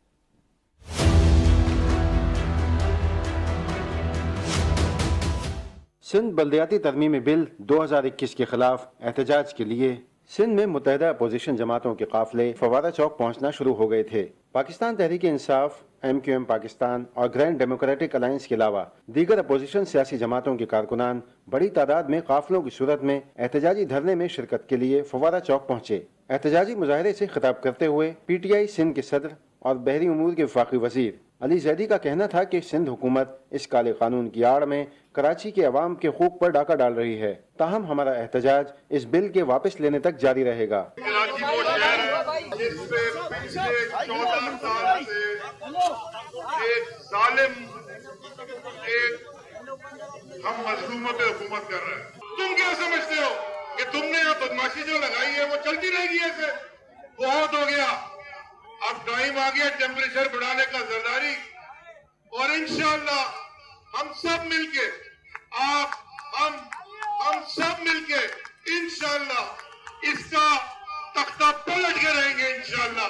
सिंध बल्दियाती तरमीमी बिल 2021 के खिलाफ एहतजाज के लिए सिंध में मुतहदा अपोजिशन जमातों के काफिले फवादा चौक पहुंचना शुरू हो गए थे Pakistan Tehreek Insaf M Q M Pakistan और ग्रैंड डेमोक्रेटिक अलायंस के अलावा दीगर अपोजिशन सियासी जमातों के कारकुनान बड़ी तादाद में काफिलों की सूरत में एहतजाजी धरने में शिरकत के लिए फवादा चौक पहुंचे एहतजाजी मुजाहरे से खिताब करते हुए पी टी आई सिंध के सदर और बहरी उमूर के वफाकी वजीर अली जैदी का कहना था कि सिंध हुकूमत इस काले कानून की आड़ में कराची के आवाम के हूक पर डाका डाल रही है ताहम हमारा एहतजाज इस बिल के वापस लेने तक जारी रहेगा हम मजलूमों पे हुकूमत कर रहे हैं तुम क्या समझते हो कि तुमने यहाँ बदमाशी जो लगाई है वो चलती रहेगी ऐसे बहुत हो तो गया अब टाइम आ गया टेम्परेचर बढ़ाने का जरदारी और इंशाला हम सब मिलके आप हम हम सब मिलके इंशाल्लाह इसका तख्ता पलट के रहेंगे इंशाला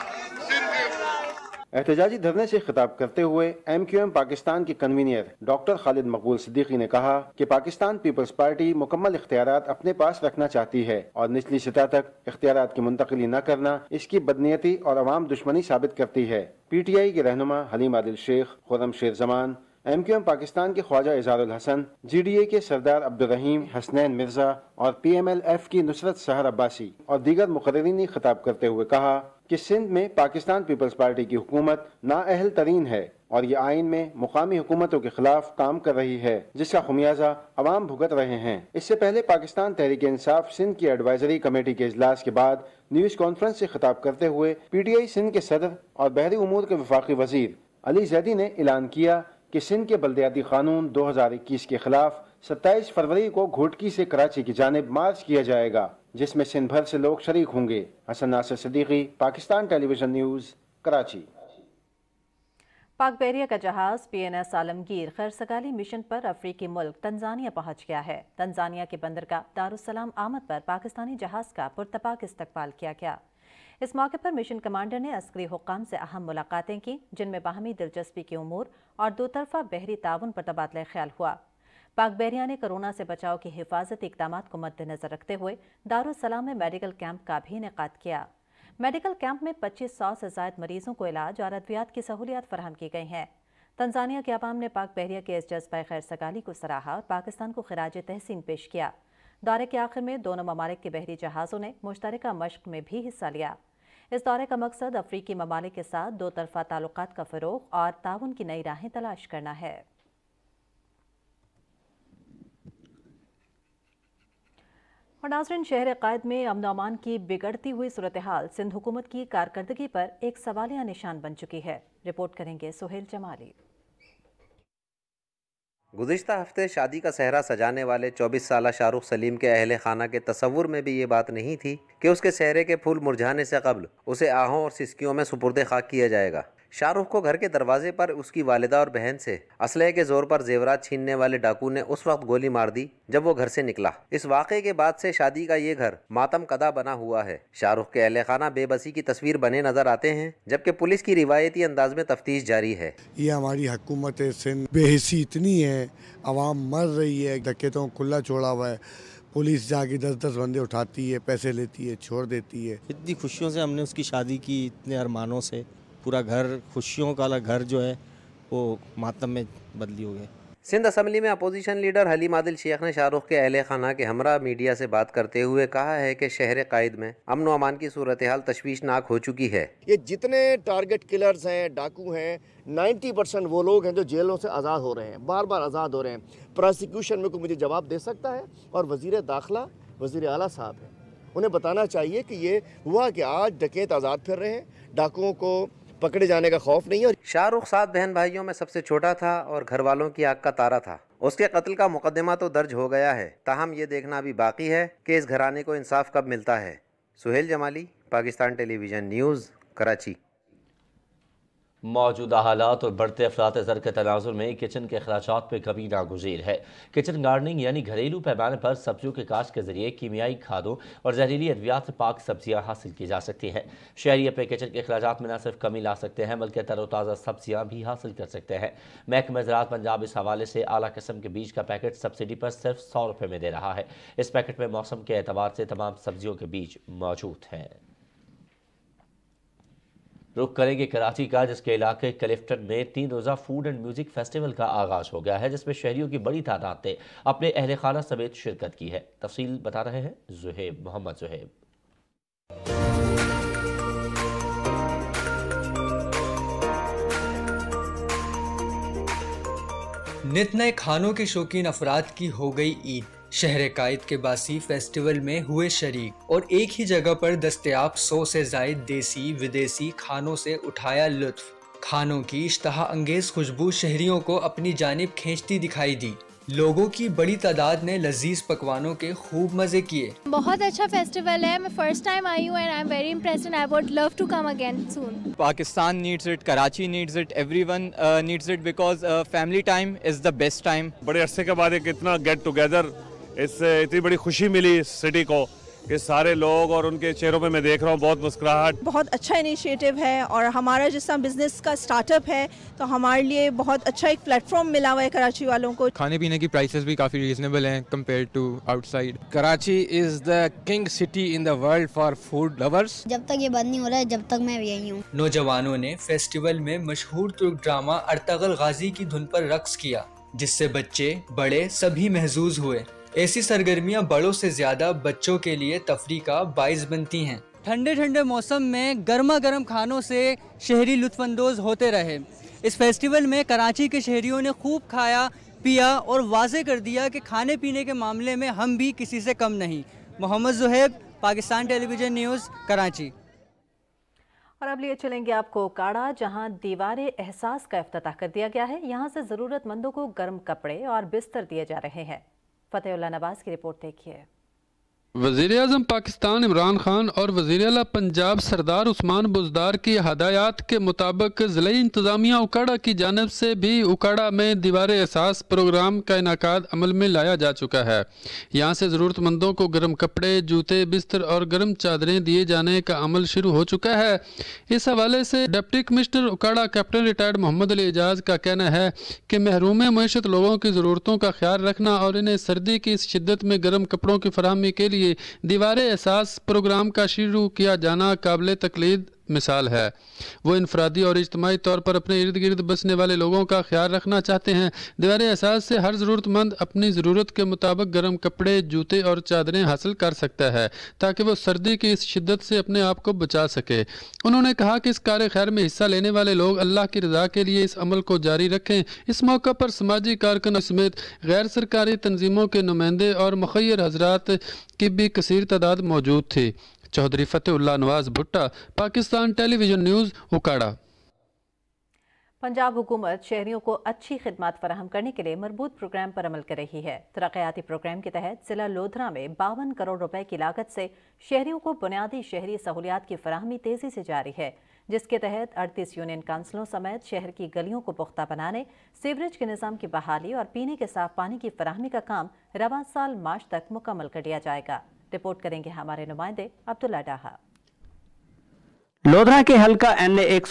एहतजाजी धरने से खिताब करते हुए एम क्यू एम पाकिस्तान के कन्वीनियर डॉक्टर खालिद मकबूल सिद्दीकी ने कहा कि पाकिस्तान पीपल्स पार्टी मुकम्मल इख्तियार अपने पास रखना चाहती है और निचली सतह तक इख्तियार की मुंतकली न करना इसकी बदनीयती और अवाम दुश्मनी साबित करती है पी टी आई के रहनुमा haleem Adil Sheikh Khurram Sher Zaman M Q M Pakistan के Khawaja Izharul Hassan G D A के सरदार अब्दुलरहीम हसनैन मिर्जा और पी एम एल एफ की नुसरत सहर अब्बासी और दीगर मुकर्रीन ने खिताब करते हुए कहा कि सिंध में पाकिस्तान पीपल्स पार्टी की हुकूमत नाअहल तरीन है और ये आइन में मुकामी हुकूमतों के खिलाफ काम कर रही है जिसका खुमियाजा अवाम भुगत रहे हैं इससे पहले पाकिस्तान तहरीक इंसाफ सिंध की एडवाइजरी कमेटी के अजलास के बाद न्यूज़ कॉन्फ्रेंस से खिताब करते हुए पी टी आई सिंध के सदर और बहरी उमूर के विफाकी वजीर अली जैदी ने ऐलान किया कि सिंध के बलदयाती कानून 2021 के खिलाफ 27 फरवरी को घोटकी से कराची की जानब मार्च किया जाएगा जिसमें सिंध भर से लोग शरीक होंगे हसन नासिर सदीकी पाकिस्तान टेलीविजन न्यूज़ कराची पाकबेरिया का जहाज पी एन एस आलमगीर खैरसगाली मिशन पर अफ्रीकी मुल्क तंजानिया पहुंच गया है तंजानिया के बंदरगाह दारुसलाम आमद पर पाकिस्तानी जहाज का पुरतपाक इस्तेमाल किया गया इस मौके पर मिशन कमांडर ने अस्करी हुकाम से अहम मुलाकातें की जिनमें बाहमी दिलचस्पी के उमूर और दोतरफा बहरी ताउन पर तबादला ख्याल हुआ पाक बैरिया ने कोरोना से बचाव की हिफाजती इकदाम को मद्देनजर रखते हुए दारुसलाम में मेडिकल कैंप का भी इनका किया मेडिकल कैंप में पच्चीस सौ से जायद मरीजों को इलाज और अद्वियात की सहूलियात फराम की गई हैं तंजानिया के आवाम ने पाक बहरिया के इस जज्बा खैर सगाली को सराहा और पाकिस्तान को खराज तहसीन पेश किया दौरे के आखिर में दोनों ममालिक के बहरी जहाज़ों ने मुश्तरक मशक में भी हिस्सा लिया इस दौरे का मकसद अफ्रीकी ममालिक के साथ दो तरफा ताल्लुक का फ़रोग और ताउन की नई राहें तलाश करना है और नाजरन शहर कैद में अमन अमान की बिगड़ती हुई सूरत हाल सिंध हुकूमत की कारकर्दगी पर एक सवालिया निशान बन चुकी है रिपोर्ट करेंगे सुहेल जमाली गुज्त हफ्ते शादी का सहरा सजाने वाले 24 साल शाहरुख सलीम के अहल खाना के तस्वुर में भी ये बात नहीं थी कि उसके सहरे के फूल मुरझाने से कबल उसे आहों और सिस्कियों में सुपुर्द खाक किया जाएगा शाहरुख को घर के दरवाजे पर उसकी वालिदा और बहन से असलह के जोर पर जेवरात छीनने वाले डाकू ने उस वक्त गोली मार दी जब वो घर से निकला इस वाक़े के बाद से शादी का ये घर मातम कदा बना हुआ है शाहरुख के अहल खाना बेबसी की तस्वीर बने नजर आते हैं जबकि पुलिस की रिवायती अंदाज में तफ्तीश जारी है ये हमारी हकूमत सिंध बेहसी इतनी है अवाम मर रही है डकेतों खुला छोड़ा हुआ है पुलिस जाके दस दस बंदे उठाती है पैसे लेती है छोड़ देती है इतनी खुशियों से हमने उसकी शादी की इतने अरमानों से पूरा घर खुशियों का घर जो है वो मातम में बदली हो गया सिंध असम्बली में अपोजिशन लीडर हली मादिल शेख ने शाहरुख के अहल खाना के हमरा मीडिया से बात करते हुए कहा है कि शहर कायद में अमन अमान की सूरत हाल तशवीशनाक हो चुकी है ये जितने टारगेट किलर्स हैं डाकू हैं 90 परसेंट वो लोग हैं जो जेलों से आज़ाद हो रहे हैं बार बार आज़ाद हो रहे हैं प्रोसिक्यूशन में कोई मुझे जवाब दे सकता है और वजीर दाखिला वजीर अली साहब हैं उन्हें बताना चाहिए कि ये हुआ कि आज डकेत आज़ाद फिर रहे हैं डाकुओं को पकड़े जाने का खौफ नहीं है और शाहरुख सात बहन भाइयों में सबसे छोटा था और घर वालों की आग का तारा था उसके कत्ल का मुकदमा तो दर्ज हो गया है ताहम ये देखना अभी बाकी है कि इस घराने को इंसाफ कब मिलता है सुहेल जमाली पाकिस्तान टेलीविज़न न्यूज़ कराची मौजूदा हालात और बढ़ते अफरात ज़र के तनाजुर में किचन के अखराज पर कमी नागुजीर है किचन गार्डनिंग यानी घरेलू पैमाने पर सब्जियों के काश के जरिए कीमियाई खादों और जहरीली अद्वियात से पाक सब्जियाँ हासिल की जा सकती हैं शहरी अपने किचन के अखराज में न सिर्फ कमी ला सकते हैं बल्कि तरोताज़ा सब्जियाँ भी हासिल कर सकते हैं महकमे ज़रात पंजाब इस हवाले से अली कस्म के बीज का पैकेट सब्सिडी पर सिर्फ सौ रुपये में दे रहा है इस पैकेट में मौसम के एतबार से तमाम सब्जियों के बीज मौजूद हैं रुख करेंगे कराची का जिसके इलाके कलिफ्टन में तीन रोज़ा फूड एंड म्यूज़िक फेस्टिवल का आगाज़ हो गया है जिसमें शहरीों की बड़ी तादाद ने अपने अहल खाना समेत शिरकत की है तफसील बता रहे हैं जुहेब मोहम्मद जुहेब नित नए खानों के शौकीन अफराद की हो गई ईद शहर कायद के बासी फेस्टिवल में हुए शरीक और एक ही जगह पर दस्तयाब सौ से जायद देसी विदेशी खानों से उठाया लुत्फ खानों की इश्तहा अंगेज खुशबू शहरियों को अपनी जानब खींचती दिखाई दी लोगों की बड़ी तादाद ने लजीज पकवानों के खूब मजे किए बहुत अच्छा फेस्टिवल है मैं फर्स्ट टाइम आई हूँ and I am very impressed and I would love to come again soon Pakistan needs it Karachi needs it everyone needs it because family time is the best time बड़े अरसे के बाद एक इतना गेट टुगेदर इससे इतनी बड़ी खुशी मिली सिटी को कि सारे लोग और उनके चेहरों पे मैं देख रहा हूँ बहुत मुस्कुराहट बहुत अच्छा इनिशिएटिव है और हमारा जिस बिजनेस का स्टार्टअप है तो हमारे लिए बहुत अच्छा एक प्लेटफॉर्म मिला हुआ है कराची वालों को खाने पीने की प्राइसेस भी काफ़ी रीजनेबल हैं compare to outside Karachi is the king city in the world for food lovers जब तक ये बंद नहीं हो रहा है जब तक मैं यही हूँ नौजवानों ने फेस्टिवल में मशहूर तुर्क ड्रामा अरतगल गाजी की धुन पर रक्स किया जिससे बच्चे बड़े सभी महजूज हुए ऐसी सरगर्मियां बड़ों से ज़्यादा बच्चों के लिए तफरी का बायस बनती हैं ठंडे ठंडे मौसम में गर्मा गर्म खानों से शहरी लुफानंदोज होते रहे इस फेस्टिवल में कराची के शहरियों ने खूब खाया पिया और वाजे कर दिया कि खाने पीने के मामले में हम भी किसी से कम नहीं मोहम्मद जुहेब पाकिस्तान टेलीविज़न न्यूज़ कराची और अब लिए चलेंगे आपको काड़ा जहां दीवार एहसास का अफ्ताह कर दिया गया है यहां से ज़रूरतमंदों को गर्म कपड़े और बिस्तर दिए जा रहे हैं फतेह नवाज की रिपोर्ट देखिए वजीर अजम पाकिस्तान इमरान खान और वजीर अला पंजाब सरदार उस्मान बुजदार की हदायत के मुताबिक ज़िले इंतज़ामिया उकाड़ा की जानब से भी उकाड़ा में दीवार एहसास प्रोग्राम का इनका अमल में लाया जा चुका है यहाँ से ज़रूरतमंदों को गर्म कपड़े जूते बिस्तर और गर्म चादरें दिए जाने का अमल शुरू हो चुका है इस हवाले से deputy commissioner Okara captain retired Mohammad Ali Ejaz का कहना है कि महरूम मीशत लोगों की ज़रूरतों का ख्याल रखना और इन्हें सर्दी की इस शिद्दत में गर्म कपड़ों की फरहमी के लिए दीवार एहसास प्रोग्राम का शुरू किया जाना काबिल तकलीद मिसाल है वो इनफरादी और इजमाही तौर पर अपने इर्द गिर्द बसने वाले लोगों का ख्याल रखना चाहते हैं दीवार एहसास से हर ज़रूरतमंद अपनी ज़रूरत के मुताबिक गर्म कपड़े जूते और चादरें हासिल कर सकता है ताकि वो सर्दी की इस शिद्दत से अपने आप को बचा सके उन्होंने कहा कि इस कार खैर में हिस्सा लेने वाले लोग अल्लाह की रजा के लिए इस अमल को जारी रखें इस मौका पर समाजी कारकन समेत गैर सरकारी तनजीमों के नुमाइंदे और मुखर हजरात की भी कसर तादाद मौजूद थी चौधरी फतेहुल्ला नवाज भुट्टा पाकिस्तान टेलीविजन न्यूज़ उकाड़ा पंजाब हुकूमत शहरियों को अच्छी खिदमत फराहम करने के लिए मरबूत प्रोग्राम पर अमल कर रही है तरक्याती प्रोग्राम के तहत ज़िला लोधरा में बावन करोड़ रुपए की लागत से शहरियों को बुनियादी शहरी सहूलियात की फराहमी तेज़ी से जारी है जिसके तहत अड़तीस यूनियन काउंसिलों समेत शहर की गलियों को पुख्ता बनाने सीवरेज के निज़ाम की बहाली और पीने के साफ पानी की फराहमी का काम रवा साल मार्च तक मुकम्मल कर दिया जाएगा रिपोर्ट करेंगे हमारे नुमाइंदे अब्दुल्ला डाहा लोधरा के हल्का एन एक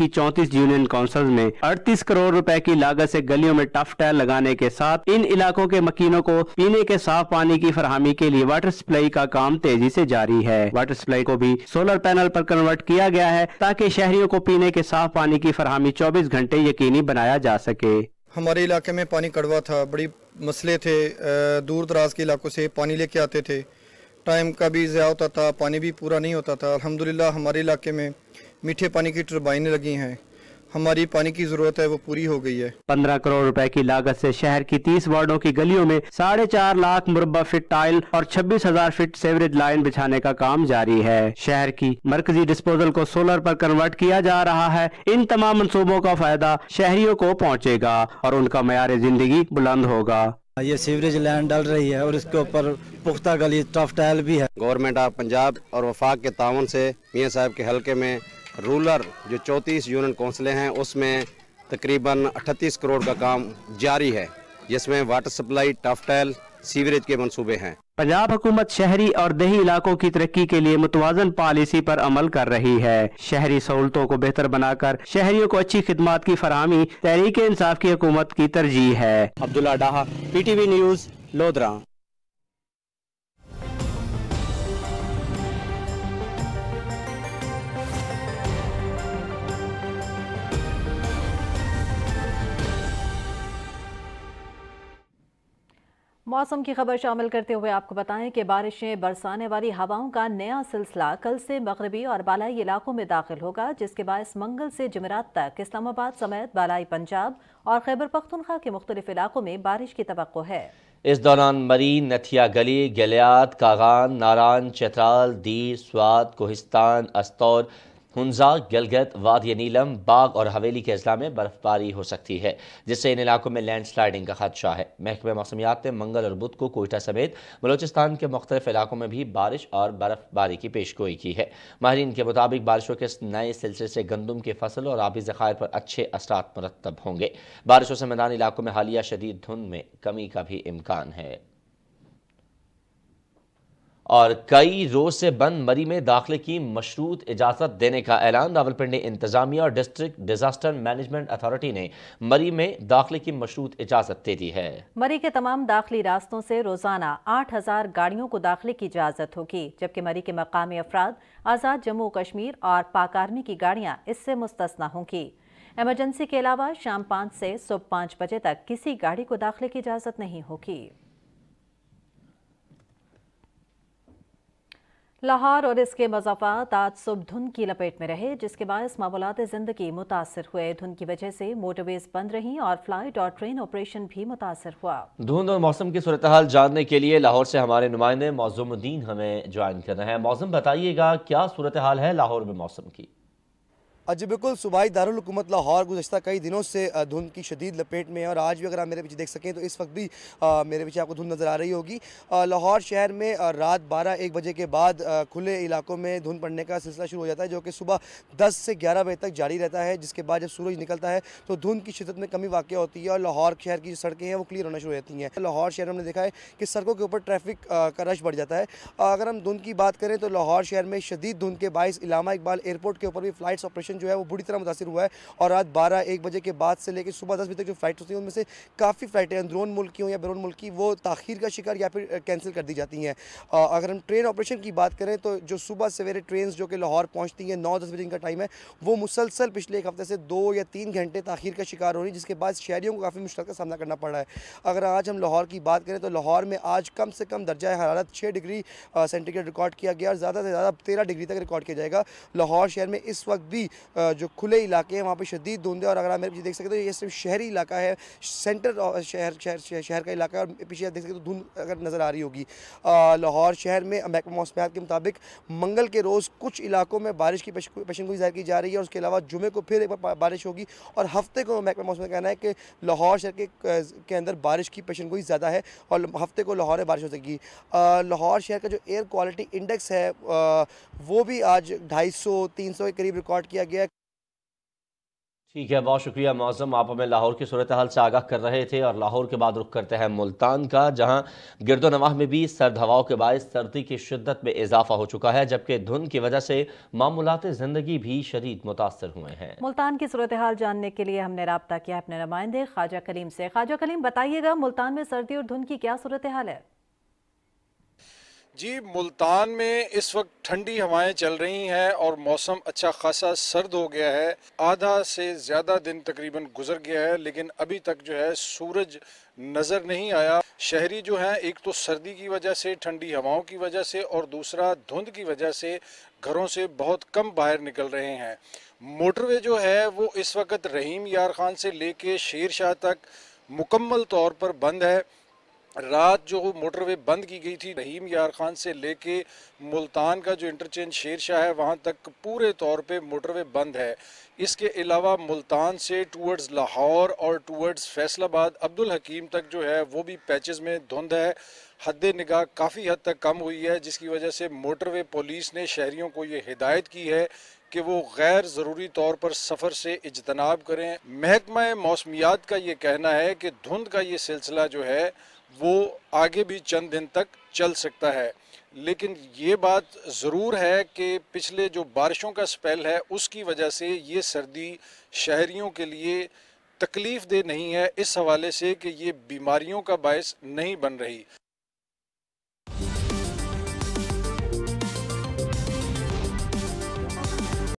की 34 यूनियन काउंसिल में 38 करोड़ रुपए की लागत से गलियों में टफ टायर लगाने के साथ इन इलाकों के मकीनों को पीने के साफ पानी की फरहमी के लिए वाटर सप्लाई का काम तेजी से जारी है वाटर सप्लाई को भी सोलर पैनल पर कन्वर्ट किया गया है ताकि शहरियों को पीने के साफ पानी की फरहमी चौबीस घंटे यकीनी बनाया जा सके हमारे इलाके में पानी कड़वा था बड़ी मसले थे दूर दराज के इलाकों ऐसी पानी लेके आते थे टाइम का भी ज़्यादा होता था पानी भी पूरा नहीं होता था अलहमदिल्ला हमारे इलाके में मीठे पानी की टर्बाइनें लगी हैं हमारी पानी की जरूरत है वो पूरी हो गई है पंद्रह करोड़ रुपए की लागत से शहर की तीस वार्डो की गलियों में साढ़े चार लाख मुरबा फिट टाइल और छब्बीस हजार फिट सेवरेज लाइन बिछाने का काम जारी है शहर की मरकजी डिस्पोजल को सोलर पर कन्वर्ट किया जा रहा है इन तमाम मनसूबों का फायदा शहरियों को पहुँचेगा और उनका मैार जिंदगी बुलंद होगा ये सीवरेज लाइन डल रही है और इसके ऊपर पुख्ता गली टफ टाइल भी है गवर्नमेंट ऑफ पंजाब और वफाक के तावन से मियाँ साहब के हल्के में रूलर जो चौंतीस यूनियन कौंसिले हैं उसमें तकरीबन 38 करोड़ का काम जारी है जिसमें water supply tuff tile sewerage के मंसूबे हैं पंजाब हुकूमत शहरी और दही इलाकों की तरक्की के लिए मुतवाजन पॉलिसी पर अमल कर रही है शहरी सहूलतों को बेहतर बनाकर शहरियों को अच्छी खिदमत की फरहमी तहरीक इंसाफ की हुकूमत की तरजीह है अब्दुल्ला डाहा वी न्यूज लोधरा मौसम की खबर शामिल करते हुए आपको बताएं कि बारिशें बरसाने वाली हवाओं का नया सिलसिला कल से मगरबी और बालाई इलाकों में दाखिल होगा जिसके बायस मंगल से जमरात तक इस्लामाबाद समेत बालाई पंजाब और खैबर पख्तनखा के मुख्तलिफ इलाकों में बारिश की तो है इस दौरान मरीन नथिया गली गलियात कागान नारान चतराल दी स्वाद कोहिस्तान अस्तौर हंजा गलगत वादी नीलम बाग और हवेली के अजला में बर्फबारी हो सकती है जिससे इन इलाकों में लैंड स्लाइडिंग का खदशा है महकमे मौसमियात ने मंगल और बुध को कोयटा समेत बलोचिस्तान के मुख्तलिफ इलाकों में भी बारिश और बर्फबारी की पेश गोई की है माहरीन के मुताबिक बारिशों के नए सिलसिले से गंदम की फसल और आबी जखायर पर अच्छे असरा मरतब होंगे बारिशों से मैदानी इलाकों में हालिया शदीद धुंध में कमी का भी इम्कान है और कई रोज से बंद मरी में दाखिले की मशरूत इजाज़त देने का ऐलान रावलपिंडी इंतजामिया और डिस्ट्रिक्ट डिजास्टर मैनेजमेंट अथॉरिटी ने मरी में दाखिले की मशरूत इजाज़त दे दी है मरी के तमाम दाखिली रास्तों से रोज़ाना आठ हज़ार गाड़ियों को दाखिले की इजाज़त होगी जबकि मरी के मकामी अफराद आज़ाद जम्मू कश्मीर और पाक आर्मी की गाड़ियाँ इससे मुस्तना होंगी एमरजेंसी के अलावा शाम पाँच से सुबह पाँच बजे तक किसी गाड़ी को दाखिले की इजाज़त नहीं होगी लाहौर और इसके मजाफात आज सुबह धुंध की लपेट में रहे जिसके बायस मामूलत ज़िंदगी मुतासर हुए धुंध की वजह से मोटरवेज बंद रही और फ्लाइट और ट्रेन ऑपरेशन भी मुतासर हुआ धुंध और मौसम की सूरत हाल जानने के लिए लाहौर से हमारे नुमाइंदे मौजमुद्दीन हमें ज्वाइन कर रहे हैं मौसम बताइएगा क्या सूरत हाल है लाहौर में मौसम की जी बिल्कुल सूबाई दारकूमत लाहौर गुजशत कई दिनों से धुंध की शदीद लपेट में है और आज भी अगर आप मेरे पीछे देख सकें तो इस वक्त भी मेरे पीछे आपको धुंध नज़र आ रही होगी लाहौर शहर में रात बारह एक बजे के बाद खुले इलाकों में धुंध पड़ने का सिलसिला शुरू हो जाता है जो कि सुबह दस से ग्यारह बजे तक जारी रहता है जिसके बाद जब सूरज निकलता है तो धुंध की शिदत में कमी वाक़ होती है और लाहौर शहर की जो सड़कें हैं वो क्लियर होना शुरू होती हैं लाहौर शहर हमने देखा है कि सड़कों के ऊपर ट्रैफिक का रश बढ़ जाता है अगर हम धुंध की बात करें तो लाहौर शहर में शदीद धुंध के बायस इलामा इकबाल एयरपोर्ट के ऊपर भी फ्लाइट्स ऑपरेशन सिचुएशन जो है वो बुरी तरह मुतासर हुआ है और रात बारह एक बजे के बाद से लेकर सुबह दस बजे तक जो फ्लाइट होती है उनमें से काफ़ी फ्लाइटें अंदरून मुल्क की या बैरून मुल्क की वो तखिर का शिकार या फिर कैंसिल कर दी जाती हैं अगर हम ट्रेन ऑपरेशन की बात करें तो जो सुबह सवेरे ट्रेन जो कि लाहौर पहुँचती हैं नौ दस बजे का टाइम है वो मुसलसल पिछले एक हफ्ते से दो या तीन घंटे तखिर का शिकार हो रही जिसके बाद शहरीों को काफ़ी मुश्किल का सामना करना पड़ रहा है अगर आज हम लाहौर की बात करें तो लाहौर में आज कम से कम दर्जा हरारत छः डिग्री सेंटीग्रेड रिकॉर्ड किया गया और ज़्यादा से ज़्यादा तेरह डिग्री तक रिकॉर्ड किया जाएगा लाहौर शहर में इस वक्त भी जो खुले इलाके हैं वहाँ पर शदीद धुंध है और अगर आप मेरे पीछे देख सकते हो तो ये सिर्फ शहरी इलाका है सेंटर शहर शहर शहर का इलाका है और पीछे आप देख सकते हो तो धुंध अगर नज़र आ रही होगी लाहौर शहर में महकमा मौसमियात के मुताबिक मंगल के रोज़ कुछ इलाकों में बारिश की पेशनगोई जाहिर की जा रही है और उसके अलावा जुमे को फिर एक बार बारिश होगी और हफ्ते को महकमा मौसम कहना है कि लाहौर शहर के के अंदर बारिश की पेशनगोई ज़्यादा है और हफ्ते को लाहौर में बारिश हो सकेगी लाहौर शहर का जो एयर क्वालिटी इंडेक्स है वो भी आज ढाई सौ के करीब रिकॉर्ड किया गया गया ठीक है बहुत शुक्रिया मौसम आप हमें लाहौर की सूरत हाल से आगाह कर रहे थे और लाहौर के बाद रुख करते हैं मुल्तान का जहां नवाह में भी सर्द हवाओं के बायस सर्दी की शिद्दत में इजाफा हो चुका है जबकि धुंध की वजह से मामूलत ज़िंदगी भी शदीद मुतासर हुए हैं मुल्तान की सूरत हाल जानने के लिए हमने रबता किया अपने नुमाइंदे ख्वाजा कलीम से ख्वाजा कलीम बताइएगा मुल्तान में सर्दी और धुंध की क्या सूरत हाल है जी मुल्तान में इस वक्त ठंडी हवाएं चल रही हैं और मौसम अच्छा खासा सर्द हो गया है आधा से ज़्यादा दिन तकरीबन गुजर गया है लेकिन अभी तक जो है सूरज नज़र नहीं आया शहरी जो हैं एक तो सर्दी की वजह से ठंडी हवाओं की वजह से और दूसरा धुंध की वजह से घरों से बहुत कम बाहर निकल रहे हैं मोटरवे जो है वो इस वक्त रहीम यार खान से लेके शेर शाह तक मुकम्मल तौर पर बंद है रात जो मोटरवे बंद की गई थी रहीम यार खान से लेके मुल्तान का जो इंटरचेंज शेर शाह है वहाँ तक पूरे तौर पे मोटरवे बंद है इसके अलावा मुल्तान से टूवर्ड्स लाहौर और टूवर्ड्स फैसलाबाद अब्दुल हकीम तक जो है वो भी पैचेस में धुंध है हद निगाह काफ़ी हद तक कम हुई है जिसकी वजह से मोटरवे पुलिस ने शहरीों को ये हिदायत की है कि वो गैर ज़रूरी तौर पर सफ़र से इजतनाब करें महकमा मौसमियात का ये कहना है कि धुंध का ये सिलसिला जो है वो आगे भी चंद दिन तक चल सकता है लेकिन ये बात ज़रूर है कि पिछले जो बारिशों का स्पेल है उसकी वजह से ये सर्दी शहरीों के लिए तकलीफ़ दे नहीं है इस हवाले से कि ये बीमारियों का बायस नहीं बन रही